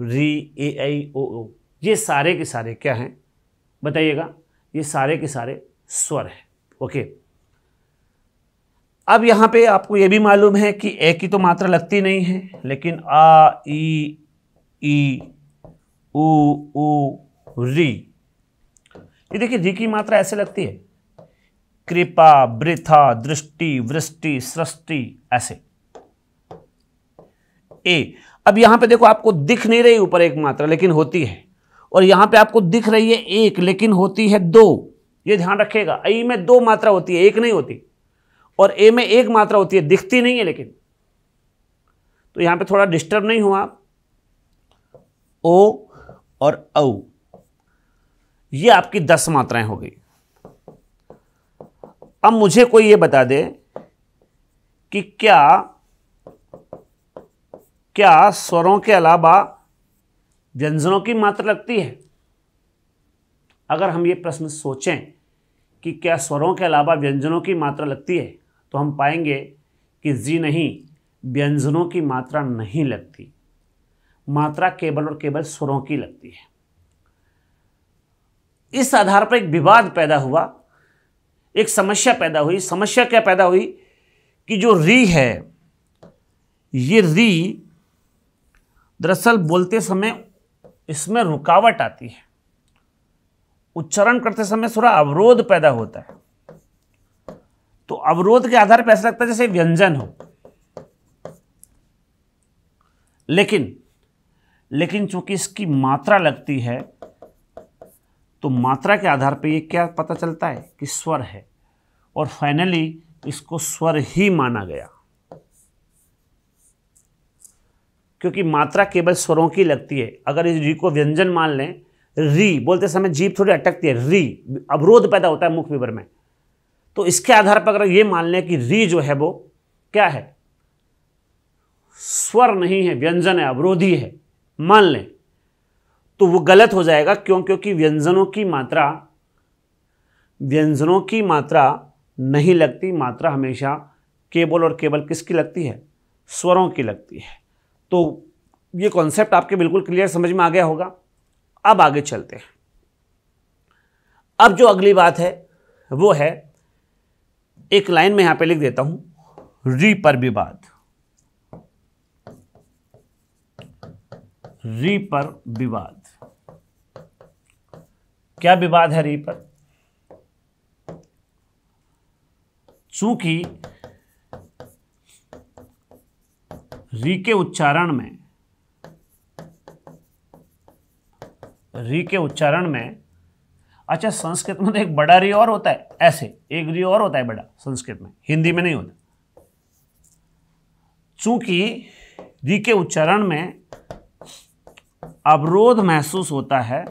री ए ओ ओ ये सारे के सारे क्या हैं बताइएगा ये सारे के सारे स्वर है ओके अब यहां पे आपको यह भी मालूम है कि ए की तो मात्रा लगती नहीं है लेकिन आ ई ई उ उ री ये देखिए री की मात्रा ऐसे लगती है कृपा वृथा दृष्टि वृष्टि सृष्टि ऐसे ए अब यहां पे देखो आपको दिख नहीं रही ऊपर एक मात्रा लेकिन होती है और यहां पे आपको दिख रही है एक लेकिन होती है दो ये ध्यान रखिएगा ई में दो मात्रा होती है एक नहीं होती और ए में एक मात्रा होती है दिखती नहीं है लेकिन तो यहां पे थोड़ा डिस्टर्ब नहीं हुआ आप ओ और औ ये आपकी दस मात्राएं हो गई अब मुझे कोई ये बता दे कि क्या क्या स्वरों के अलावा व्यंजनों की मात्रा लगती है अगर हम ये प्रश्न सोचें कि क्या स्वरों के अलावा व्यंजनों की मात्रा लगती है तो हम पाएंगे कि जी नहीं व्यंजनों की मात्रा नहीं लगती मात्रा केवल और केवल स्वरों की लगती है इस आधार पर एक विवाद पैदा हुआ एक समस्या पैदा हुई समस्या क्या पैदा हुई कि जो री है ये री दरअसल बोलते समय इसमें रुकावट आती है उच्चारण करते समय थोड़ा अवरोध पैदा होता है तो अवरोध के आधार पर ऐसा लगता है जैसे व्यंजन हो लेकिन लेकिन चूंकि इसकी मात्रा लगती है तो मात्रा के आधार पर ये क्या पता चलता है कि स्वर है और फाइनली इसको स्वर ही माना गया क्योंकि मात्रा केवल स्वरों की लगती है अगर इस री को व्यंजन मान लें री बोलते समय जीप थोड़ी अटकती है री अवरोध पैदा होता है मुख विवर में तो इसके आधार पर अगर ये मान लें कि री जो है वो क्या है स्वर नहीं है व्यंजन है अवरोधी है मान लें तो वो गलत हो जाएगा क्यों क्योंकि व्यंजनों की मात्रा व्यंजनों की मात्रा नहीं लगती मात्रा हमेशा केबल और केबल किसकी लगती है स्वरों की लगती है तो ये कॉन्सेप्ट आपके बिल्कुल क्लियर समझ में आ गया होगा अब आगे चलते हैं अब जो अगली बात है वो है एक लाइन में यहां पे लिख देता हूं री पर विवाद री पर विवाद क्या विवाद है री पर चूंकि री के उच्चारण में री के उच्चारण में अच्छा संस्कृत में तो एक बड़ा री और होता है ऐसे एक री और होता है बड़ा संस्कृत में हिंदी में नहीं होता चूंकि री के उच्चारण में अवरोध महसूस होता है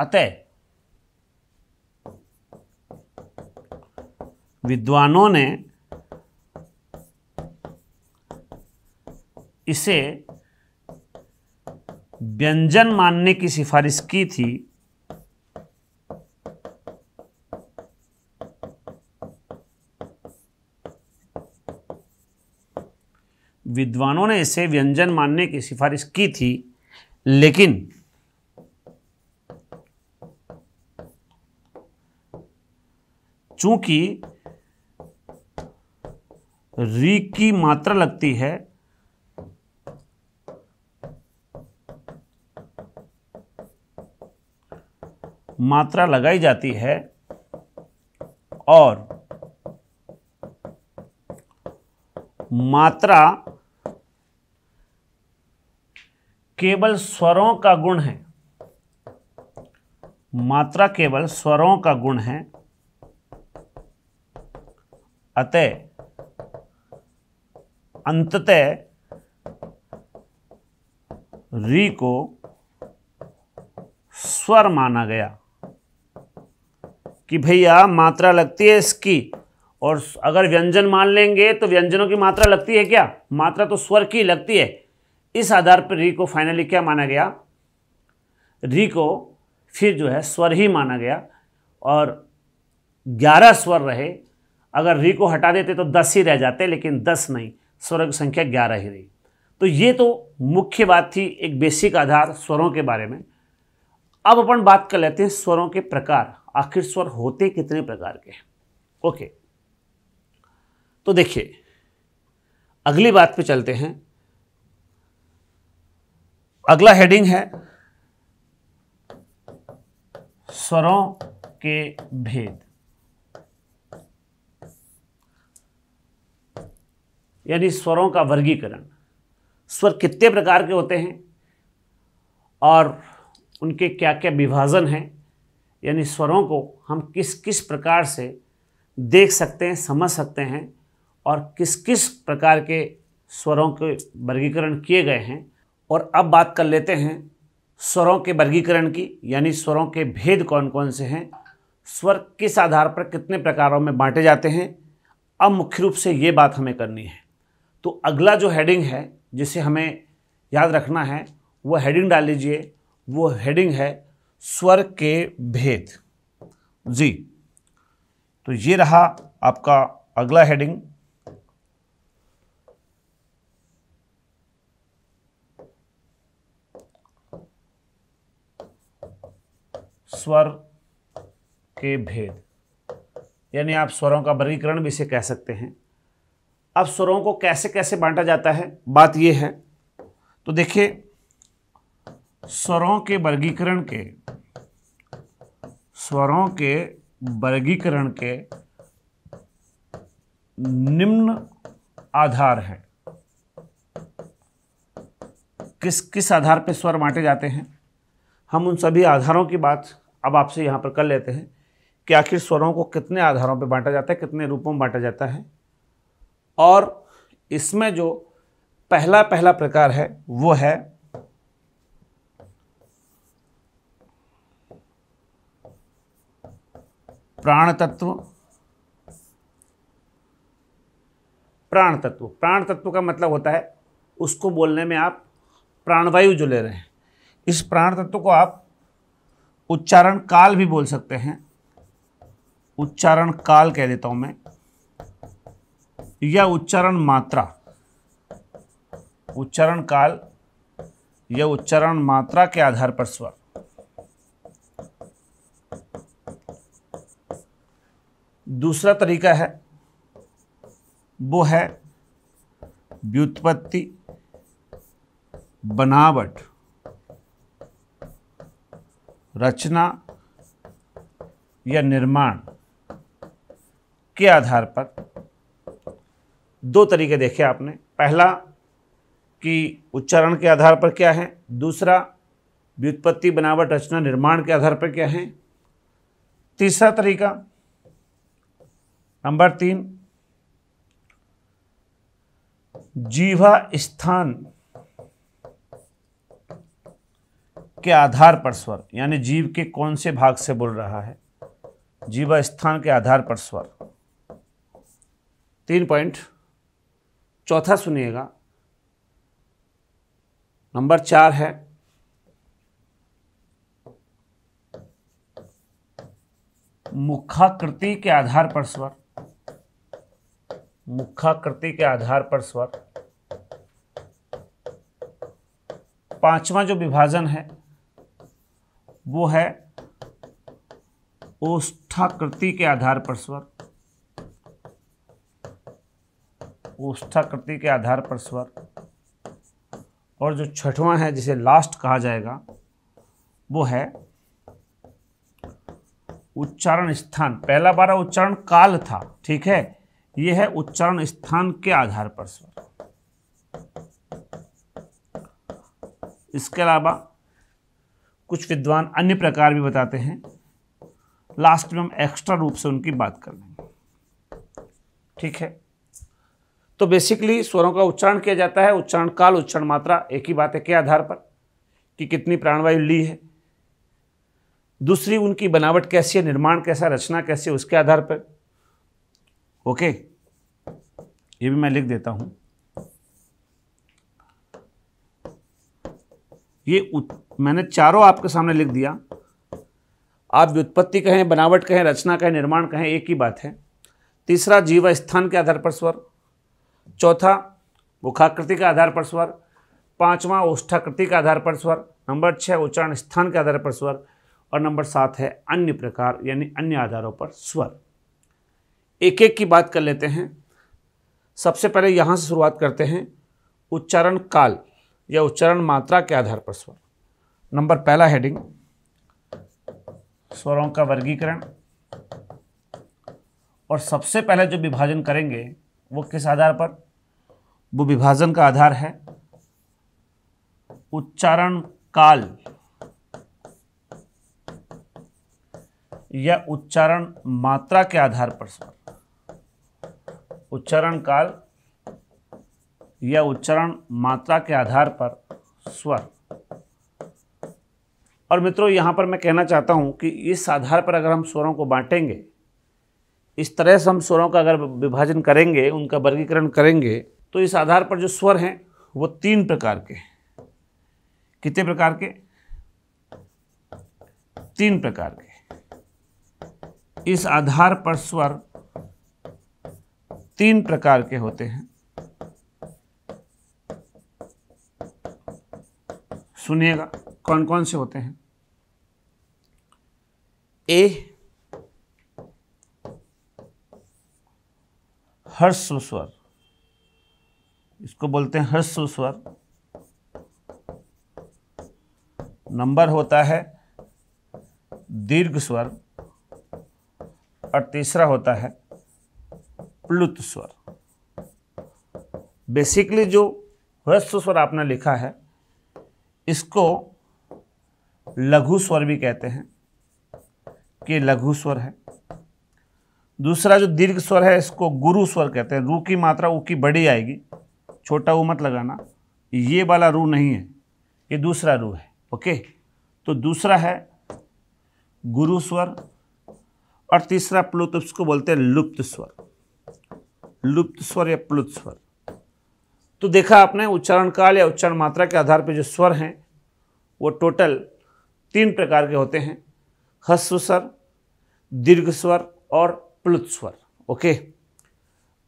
अतः विद्वानों ने इसे व्यंजन मानने की सिफारिश की थी विद्वानों ने इसे व्यंजन मानने की सिफारिश की थी लेकिन चूंकि री की मात्रा लगती है मात्रा लगाई जाती है और मात्रा केवल स्वरों का गुण है मात्रा केवल स्वरों का गुण है अतः अंततः री को स्वर माना गया कि भैया मात्रा लगती है इसकी और अगर व्यंजन मान लेंगे तो व्यंजनों की मात्रा लगती है क्या मात्रा तो स्वर की लगती है इस आधार पर री को फाइनली क्या माना गया री को फिर जो है स्वर ही माना गया और ग्यारह स्वर रहे अगर री को हटा देते तो दस ही रह जाते लेकिन दस नहीं स्वरों की संख्या ग्यारह ही रही तो ये तो मुख्य बात थी एक बेसिक आधार स्वरों के बारे में अब अपन बात कर लेते हैं स्वरों के प्रकार आखिर स्वर होते कितने प्रकार के हैं ओके तो देखिए अगली बात पे चलते हैं अगला हेडिंग है स्वरों के भेद यानी स्वरों का वर्गीकरण स्वर कितने प्रकार के होते हैं और उनके क्या क्या विभाजन हैं यानी स्वरों को हम किस किस प्रकार से देख सकते हैं समझ सकते हैं और किस किस प्रकार के स्वरों के वर्गीकरण किए गए हैं और अब बात कर लेते हैं स्वरों के वर्गीकरण की यानी स्वरों के भेद कौन कौन से हैं स्वर किस आधार पर कितने प्रकारों में बांटे जाते हैं अब मुख्य रूप से ये बात हमें करनी है तो अगला जो हेडिंग है जिसे हमें याद रखना है वो हेडिंग डाल लीजिए वो हेडिंग है स्वर के भेद जी तो ये रहा आपका अगला हेडिंग स्वर के भेद यानी आप स्वरों का वर्गीकरण भी इसे कह सकते हैं अब स्वरों को कैसे कैसे बांटा जाता है बात यह है तो देखिए स्वरों के वर्गीकरण के स्वरों के वर्गीकरण के निम्न आधार हैं किस किस आधार पर स्वर बांटे जाते हैं हम उन सभी आधारों की बात अब आपसे यहाँ पर कर लेते हैं कि आखिर स्वरों को कितने आधारों पर बांटा जाता है कितने रूपों में बांटा जाता है और इसमें जो पहला पहला प्रकार है वो है प्राण तत्व प्राण तत्व प्राण तत्व का मतलब होता है उसको बोलने में आप प्राणवायु जो ले रहे हैं इस प्राण तत्व को आप उच्चारण काल भी बोल सकते हैं उच्चारण काल कह देता हूं मैं या उच्चारण मात्रा उच्चारण काल या उच्चारण मात्रा के आधार पर स्वर दूसरा तरीका है वो है व्युत्पत्ति बनावट रचना या निर्माण के आधार पर दो तरीके देखे आपने पहला कि उच्चारण के आधार पर क्या है दूसरा व्युत्पत्ति बनावट रचना निर्माण के आधार पर क्या है तीसरा तरीका नंबर तीन जीवा स्थान के आधार पर स्वर यानी जीव के कौन से भाग से बोल रहा है जीवा स्थान के आधार पर स्वर तीन पॉइंट चौथा सुनिएगा नंबर चार है मुखाकृति के आधार पर स्वर मुखाकृति के आधार पर स्वर पांचवा जो विभाजन है वो है ओष्ठाकृति के आधार पर स्वर ओष्ठाकृति के आधार पर स्वर और जो छठवां है जिसे लास्ट कहा जाएगा वो है उच्चारण स्थान पहला बारह उच्चारण काल था ठीक है ये है उच्चारण स्थान के आधार पर स्वर इसके अलावा कुछ विद्वान अन्य प्रकार भी बताते हैं लास्ट में हम एक्स्ट्रा रूप से उनकी बात कर लेंगे ठीक है तो बेसिकली स्वरों का उच्चारण किया जाता है उच्चारण काल उच्चारण मात्रा एक ही बात है के आधार पर कि कितनी प्राणवायु ली है दूसरी उनकी बनावट कैसी है निर्माण कैसा रचना कैसी है उसके आधार पर ओके ये भी मैं लिख देता हूं ये मैंने चारों आपके सामने लिख दिया आप व्युत्पत्ति कहें बनावट कहें रचना कहें निर्माण कहें एक ही बात है तीसरा जीव स्थान के आधार पर स्वर चौथा मुखाकृति के आधार पर स्वर पांचवा ओष्ठाकृति के आधार पर स्वर नंबर छः उच्चारण स्थान के आधार पर स्वर और नंबर सात है अन्य प्रकार यानी अन्य आधारों पर स्वर एक एक की बात कर लेते हैं सबसे पहले यहाँ से शुरुआत करते हैं उच्चारण काल या उच्चारण मात्रा के आधार पर स्वर नंबर पहला हेडिंग स्वरों का वर्गीकरण और सबसे पहले जो विभाजन करेंगे वो किस आधार पर वो विभाजन का आधार है उच्चारण काल या उच्चारण मात्रा के आधार पर स्वर उच्चारण काल या उच्चारण मात्रा के आधार पर स्वर और मित्रों यहां पर मैं कहना चाहता हूं कि इस आधार पर अगर हम स्वरों को बांटेंगे इस तरह से हम स्वरों का अगर विभाजन करेंगे उनका वर्गीकरण करेंगे तो इस आधार पर जो स्वर हैं वो तीन प्रकार के हैं कितने प्रकार के तीन प्रकार के इस आधार पर स्वर तीन प्रकार के होते हैं सुनिएगा कौन कौन से होते हैं ए हर्ष स्वर इसको बोलते हैं हर्ष स्वर नंबर होता है दीर्घ स्वर और तीसरा होता है प्लुत स्वर बेसिकली जो ह्रस्व स्वर आपने लिखा है इसको लघु स्वर भी कहते हैं कि लघु स्वर है दूसरा जो दीर्घ स्वर है इसको गुरु स्वर कहते हैं रू की मात्रा ऊ की बड़ी आएगी छोटा ऊ मत लगाना ये वाला रू नहीं है ये दूसरा रू है ओके तो दूसरा है गुरु स्वर और तीसरा प्लुत उसको बोलते हैं लुप्त स्वर लुप्त स्वर या प्लुत स्वर तो देखा आपने उच्चारण काल या उच्चारण मात्रा के आधार पर जो स्वर हैं वो टोटल तीन प्रकार के होते हैं हस्व स्वर दीर्घ स्वर और प्लुत स्वर ओके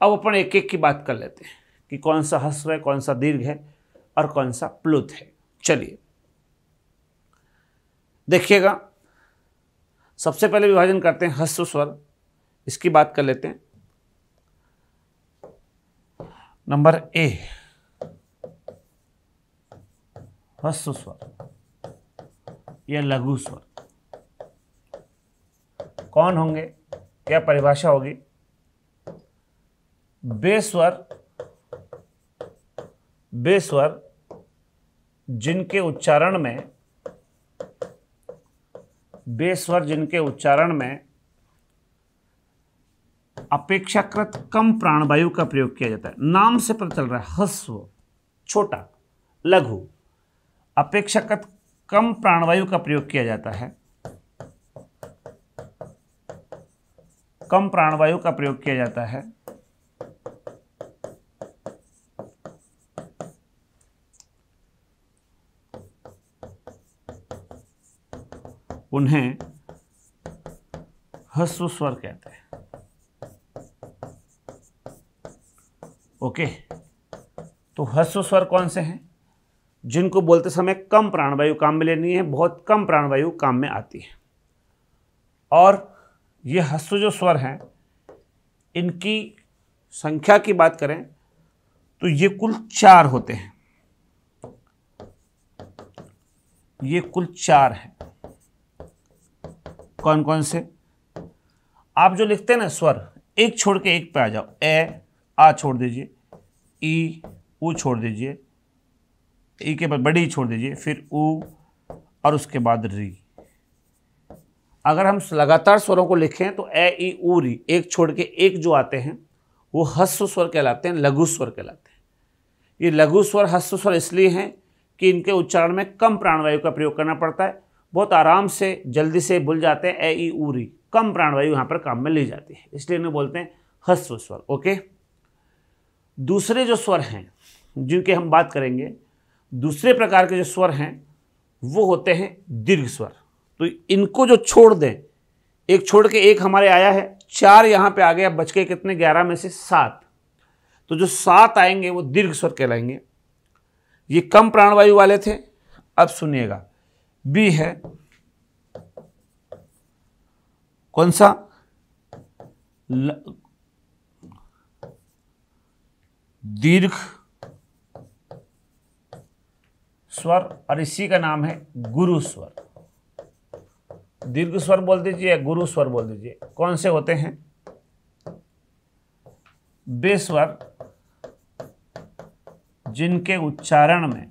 अब अपन एक एक की बात कर लेते हैं कि कौन सा हस्व है कौन सा दीर्घ है और कौन सा प्लुत है चलिए देखिएगा सबसे पहले विभाजन करते हैं हस्व स्वर इसकी बात कर लेते हैं नंबर ए हस्व स्वर या लघु स्वर कौन होंगे क्या परिभाषा होगी बेस्वर बेस्वर जिनके उच्चारण में बेस्वर जिनके उच्चारण में अपेक्षाकृत कम प्राणवायु का प्रयोग किया जाता है नाम से पता चल रहा है हस्व छोटा लघु अपेक्षाकृत कम प्राणवायु का प्रयोग किया जाता है कम प्राणवायु का प्रयोग किया जाता है उन्हें हस्व स्वर कहते हैं ओके तो हस्व स्वर कौन से हैं जिनको बोलते समय कम प्राणवायु काम में लेनी है बहुत कम प्राणवायु काम में आती है और ये हस्व जो स्वर हैं इनकी संख्या की बात करें तो ये कुल चार होते हैं ये कुल चार हैं कौन कौन से आप जो लिखते हैं ना स्वर एक छोड़ के एक पे आ जाओ ए आ छोड़ दीजिए ई ऊ छोड़ दीजिए ई के बाद बड़ी छोड़ दीजिए फिर ऊ और उसके बाद री अगर हम लगातार स्वरों को लिखें तो ए ई ऊ री एक छोड़ के एक जो आते हैं वो हस्व स्वर कहलाते हैं लघु स्वर कहलाते हैं ये लघु स्वर हस्व स्वर इसलिए हैं कि इनके उच्चारण में कम प्राणवायु का प्रयोग करना पड़ता है बहुत आराम से जल्दी से भूल जाते हैं ए ई ऊरी कम प्राणवायु यहाँ पर काम में ली जाती है इसलिए इन्हें बोलते हैं हस्व स्वर ओके दूसरे जो स्वर हैं जिनके हम बात करेंगे दूसरे प्रकार के जो स्वर हैं वो होते हैं दीर्घ स्वर तो इनको जो छोड़ दें एक छोड़ के एक हमारे आया है चार यहाँ पे आ गया बच के कितने ग्यारह में से सात तो जो सात आएंगे वो दीर्घ स्वर कहलाएंगे ये कम प्राणवायु वाले थे अब सुनिएगा बी है कौन सा दीर्घ स्वर और इसी का नाम है गुरु स्वर दीर्घ स्वर बोल दीजिए या गुरु स्वर बोल दीजिए कौन से होते हैं बेस्वर जिनके उच्चारण में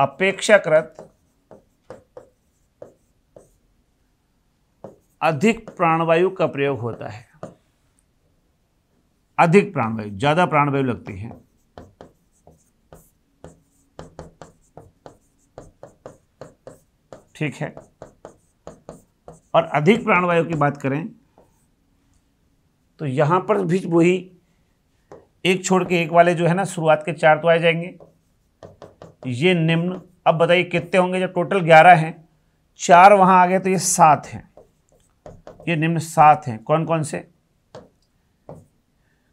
अपेक्षाकृत अधिक प्राणवायु का प्रयोग होता है अधिक प्राणवायु ज़्यादा प्राणवायु लगती है ठीक है और अधिक प्राणवायु की बात करें तो यहां पर भी वही एक छोड़ के एक वाले जो है ना शुरुआत के चार तो आ जाएंगे ये निम्न अब बताइए कितने होंगे जब टोटल ग्यारह हैं चार वहाँ आ गए तो ये सात हैं ये निम्न सात हैं कौन कौन से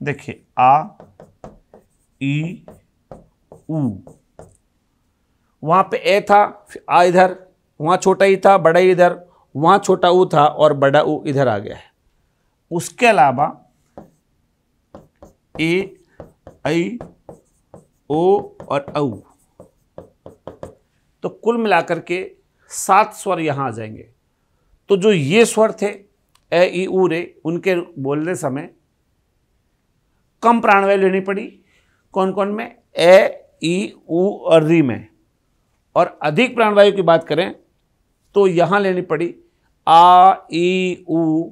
देखिए आ ई ऊ वहाँ पे ए था आ इधर वहाँ छोटा ई था बड़ा ई इधर वहाँ छोटा ऊ था और बड़ा ऊ इधर आ गया है उसके अलावा ए आई ओ और औ तो कुल मिलाकर के सात स्वर यहाँ आ जाएंगे तो जो ये स्वर थे ए ई ऊ रे उनके बोलने समय कम प्राणवायु लेनी पड़ी कौन कौन में ए ई ऊ और री में और अधिक प्राणवायु की बात करें तो यहाँ लेनी पड़ी आ ई ऊ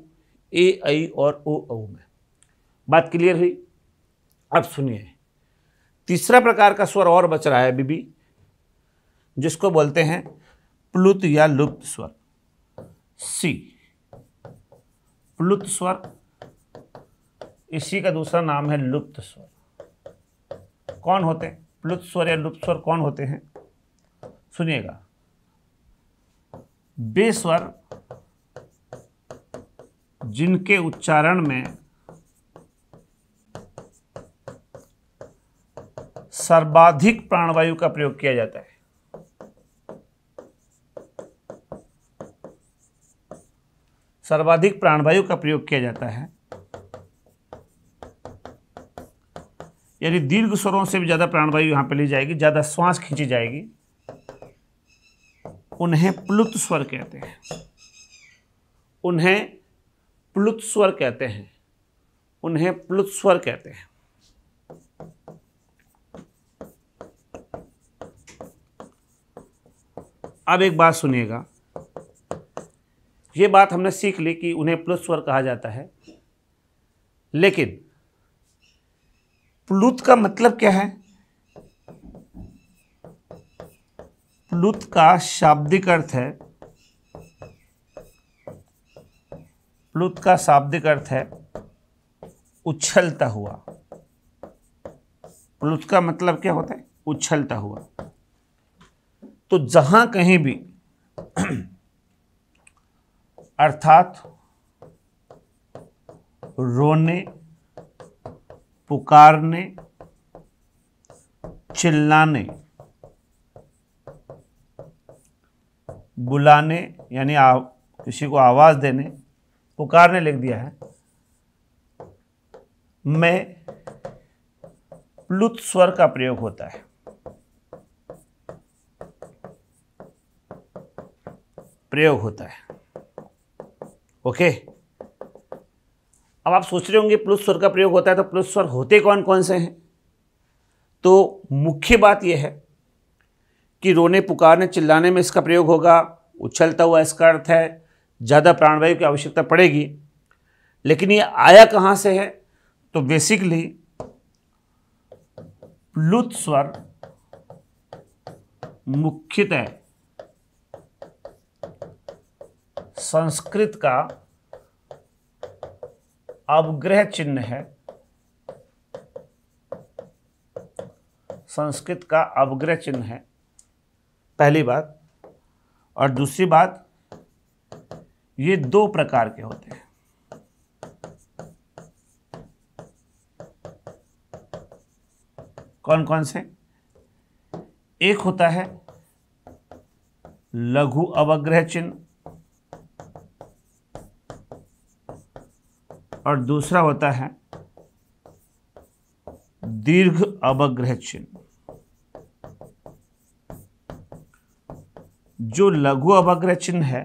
ए आई और ओ औ में बात क्लियर हुई अब सुनिए तीसरा प्रकार का स्वर और बच रहा है बीबी जिसको बोलते हैं प्लुत या लुप्त स्वर सी प्लुत स्वर इसी का दूसरा नाम है लुप्त स्वर कौन होते हैं प्लुत स्वर या लुप्त स्वर कौन होते हैं सुनिएगा बेस्वर जिनके उच्चारण में सर्वाधिक प्राणवायु का प्रयोग किया जाता है सर्वाधिक प्राणवायु का प्रयोग किया जाता है यानी दीर्घ स्वरों से भी ज़्यादा प्राणवायु यहां पर ली जाएगी ज़्यादा श्वास खींची जाएगी उन्हें प्लुत स्वर कहते हैं उन्हें प्लुत स्वर कहते हैं उन्हें प्लुत स्वर कहते हैं अब एक बात सुनिएगा ये बात हमने सीख ली कि उन्हें प्लुत स्वर कहा जाता है लेकिन प्लुत का मतलब क्या है प्लुत का शाब्दिक अर्थ है प्लुत का शाब्दिक अर्थ है उछलता हुआ प्लुत का मतलब क्या होता है उछलता हुआ तो जहां कहीं भी अर्थात रोने पुकारने चिल्लाने बुलाने यानी किसी को आवाज़ देने पुकारने लिख दिया है में प्लुत स्वर का प्रयोग होता है प्रयोग होता है ओके अब आप सोच रहे होंगे प्लुत स्वर का प्रयोग होता है तो प्लुत स्वर होते कौन कौन से हैं तो मुख्य बात यह है कि रोने पुकारने चिल्लाने में इसका प्रयोग होगा उछलता हुआ इसका अर्थ है ज़्यादा प्राणवायु की आवश्यकता पड़ेगी लेकिन ये आया कहाँ से है तो बेसिकली प्लुत स्वर मुख्यतः संस्कृत का अवग्रह चिन्ह है संस्कृत का अवग्रह चिन्ह है पहली बात और दूसरी बात ये दो प्रकार के होते हैं कौन कौन से एक होता है लघु अवग्रह चिन्ह और दूसरा होता है दीर्घ अवग्रह चिन्ह जो लघु अवग्रह चिन्ह है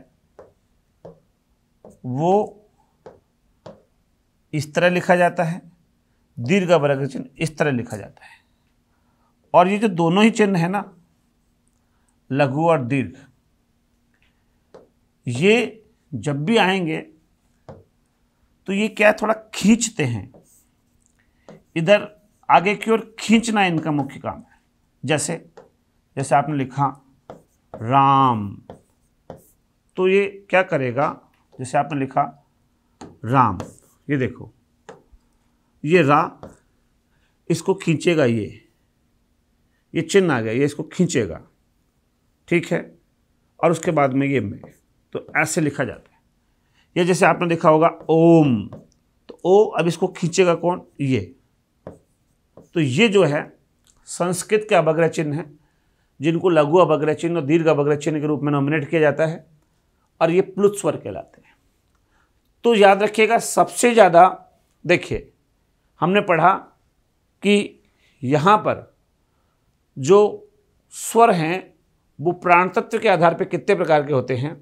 वो इस तरह लिखा जाता है दीर्घ अवग्रह चिन्ह इस तरह लिखा जाता है और ये जो दोनों ही चिन्ह है ना लघु और दीर्घ ये जब भी आएंगे तो ये क्या थोड़ा खींचते हैं इधर आगे की ओर खींचना इनका मुख्य काम है जैसे जैसे आपने लिखा राम तो ये क्या करेगा जैसे आपने लिखा राम ये देखो ये रा इसको खींचेगा ये ये चिन्ह आ गया ये इसको खींचेगा ठीक है और उसके बाद में ये में तो ऐसे लिखा जाता है या जैसे आपने देखा होगा ओम तो ओ अब इसको खींचेगा कौन ये तो ये जो है संस्कृत के अभग्रह चिन्ह है जिनको लघु अभग्रह चिन्ह और दीर्घ अभग्रह चिन्ह के रूप में नॉमिनेट किया जाता है और ये प्लुत स्वर कहलाते हैं तो याद रखिएगा सबसे ज़्यादा देखिए हमने पढ़ा कि यहाँ पर जो स्वर हैं वो प्राण तत्व के आधार पर कितने प्रकार के होते हैं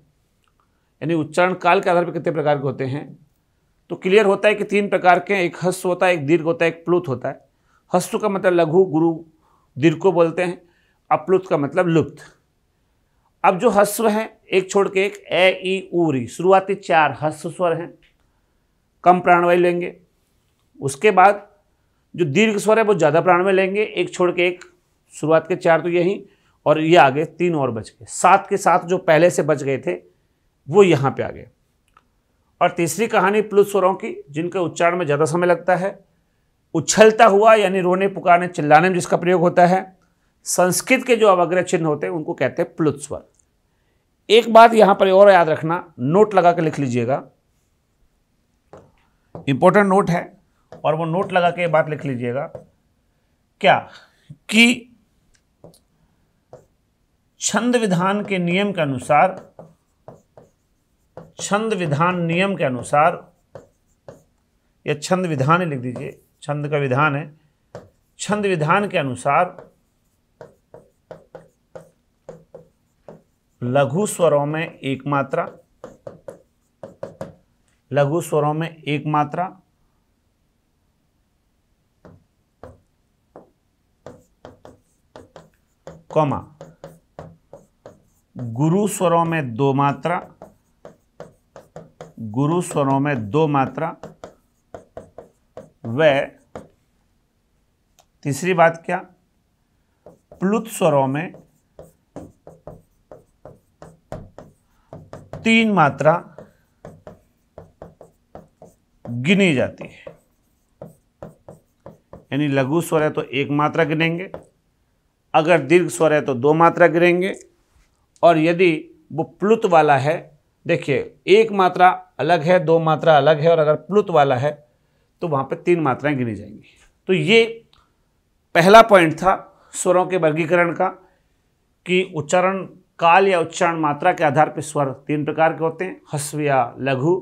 यानी उच्चारण काल के आधार पर कितने प्रकार के होते हैं तो क्लियर होता है कि तीन प्रकार के एक हस्व होता है एक दीर्घ होता है एक प्लुत होता है हस्व का मतलब लघु गुरु दीर्घ को बोलते हैं अप्लुत का मतलब लुप्त अब जो हस्व है एक छोड़ के एक ए ई ऊरी शुरुआती चार हस्व स्वर हैं कम प्राणवायु लेंगे उसके बाद जो दीर्घ स्वर है वो ज़्यादा प्राणवायु लेंगे एक छोड़ के एक शुरुआत के चार तो यही और ये आगे तीन और बच गए सात के साथ जो पहले से बच गए थे वो यहाँ पे आ गए और तीसरी कहानी प्लुत स्वरों की जिनके उच्चारण में ज़्यादा समय लगता है उछलता हुआ यानी रोने पुकारने चिल्लाने में जिसका प्रयोग होता है संस्कृत के जो अवग्रह चिन्ह होते हैं उनको कहते हैं प्लुत स्वर एक बात यहाँ पर और याद रखना नोट लगा के लिख लीजिएगा इंपॉर्टेंट नोट है और वो नोट लगा के बात लिख लीजिएगा क्या कि छंद विधान के नियम के अनुसार छंद विधान नियम के अनुसार या छंद विधान लिख दीजिए छंद का विधान है छंद विधान के अनुसार लघु स्वरों में एक मात्रा लघु स्वरों में एक मात्रा कौमा गुरु स्वरों में दो मात्रा गुरु स्वरों में दो मात्रा व तीसरी बात क्या प्लुत स्वरों में तीन मात्रा गिनी जाती है यानी लघु स्वर है तो एक मात्रा गिनेंगे अगर दीर्घ स्वर है तो दो मात्रा गिनेंगे और यदि वो प्लुत वाला है देखिए एक मात्रा अलग है दो मात्रा अलग है और अगर प्लुत वाला है तो वहाँ पर तीन मात्राएँ गिनी जाएंगी तो ये पहला पॉइंट था स्वरों के वर्गीकरण का कि उच्चारण काल या उच्चारण मात्रा के आधार पर स्वर तीन प्रकार के होते हैं हस्व या लघु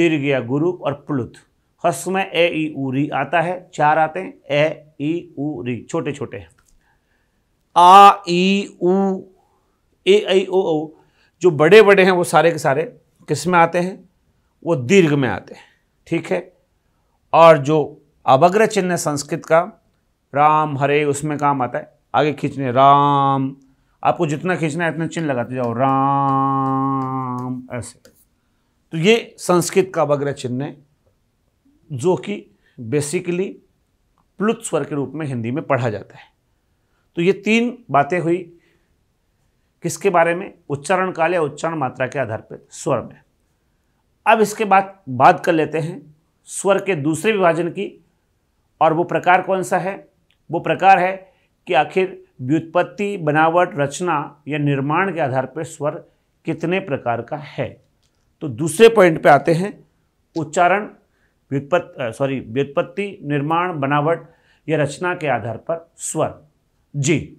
दीर्घ या गुरु और प्लुत हस्व में ए ई ऊ री आता है चार आते हैं ए ई ऊ री छोटे छोटे हैं आ ई ऊ ए आई ओ ओ जो बड़े बड़े हैं वो सारे के सारे किस में आते हैं वो दीर्घ में आते हैं ठीक है और जो अभग्र चिन्ह संस्कृत का राम हरे उसमें काम आता है आगे खींचने राम आपको जितना खींचना है इतना चिन्ह लगाते जाओ राम ऐसे तो ये संस्कृत का अभग्र चिन्ह है जो कि बेसिकली प्लुत स्वर के रूप में हिंदी में पढ़ा जाता है तो ये तीन बातें हुई किसके बारे में उच्चारण काल या उच्चारण मात्रा के आधार पर स्वर में अब इसके बाद बात कर लेते हैं स्वर के दूसरे विभाजन की और वो प्रकार कौन सा है वो प्रकार है कि आखिर व्युत्पत्ति बनावट रचना या निर्माण के आधार पर स्वर कितने प्रकार का है तो दूसरे पॉइंट पे आते हैं उच्चारण व्युत्पत्ति सॉरी व्युत्पत्ति निर्माण बनावट या रचना के आधार पर स्वर जी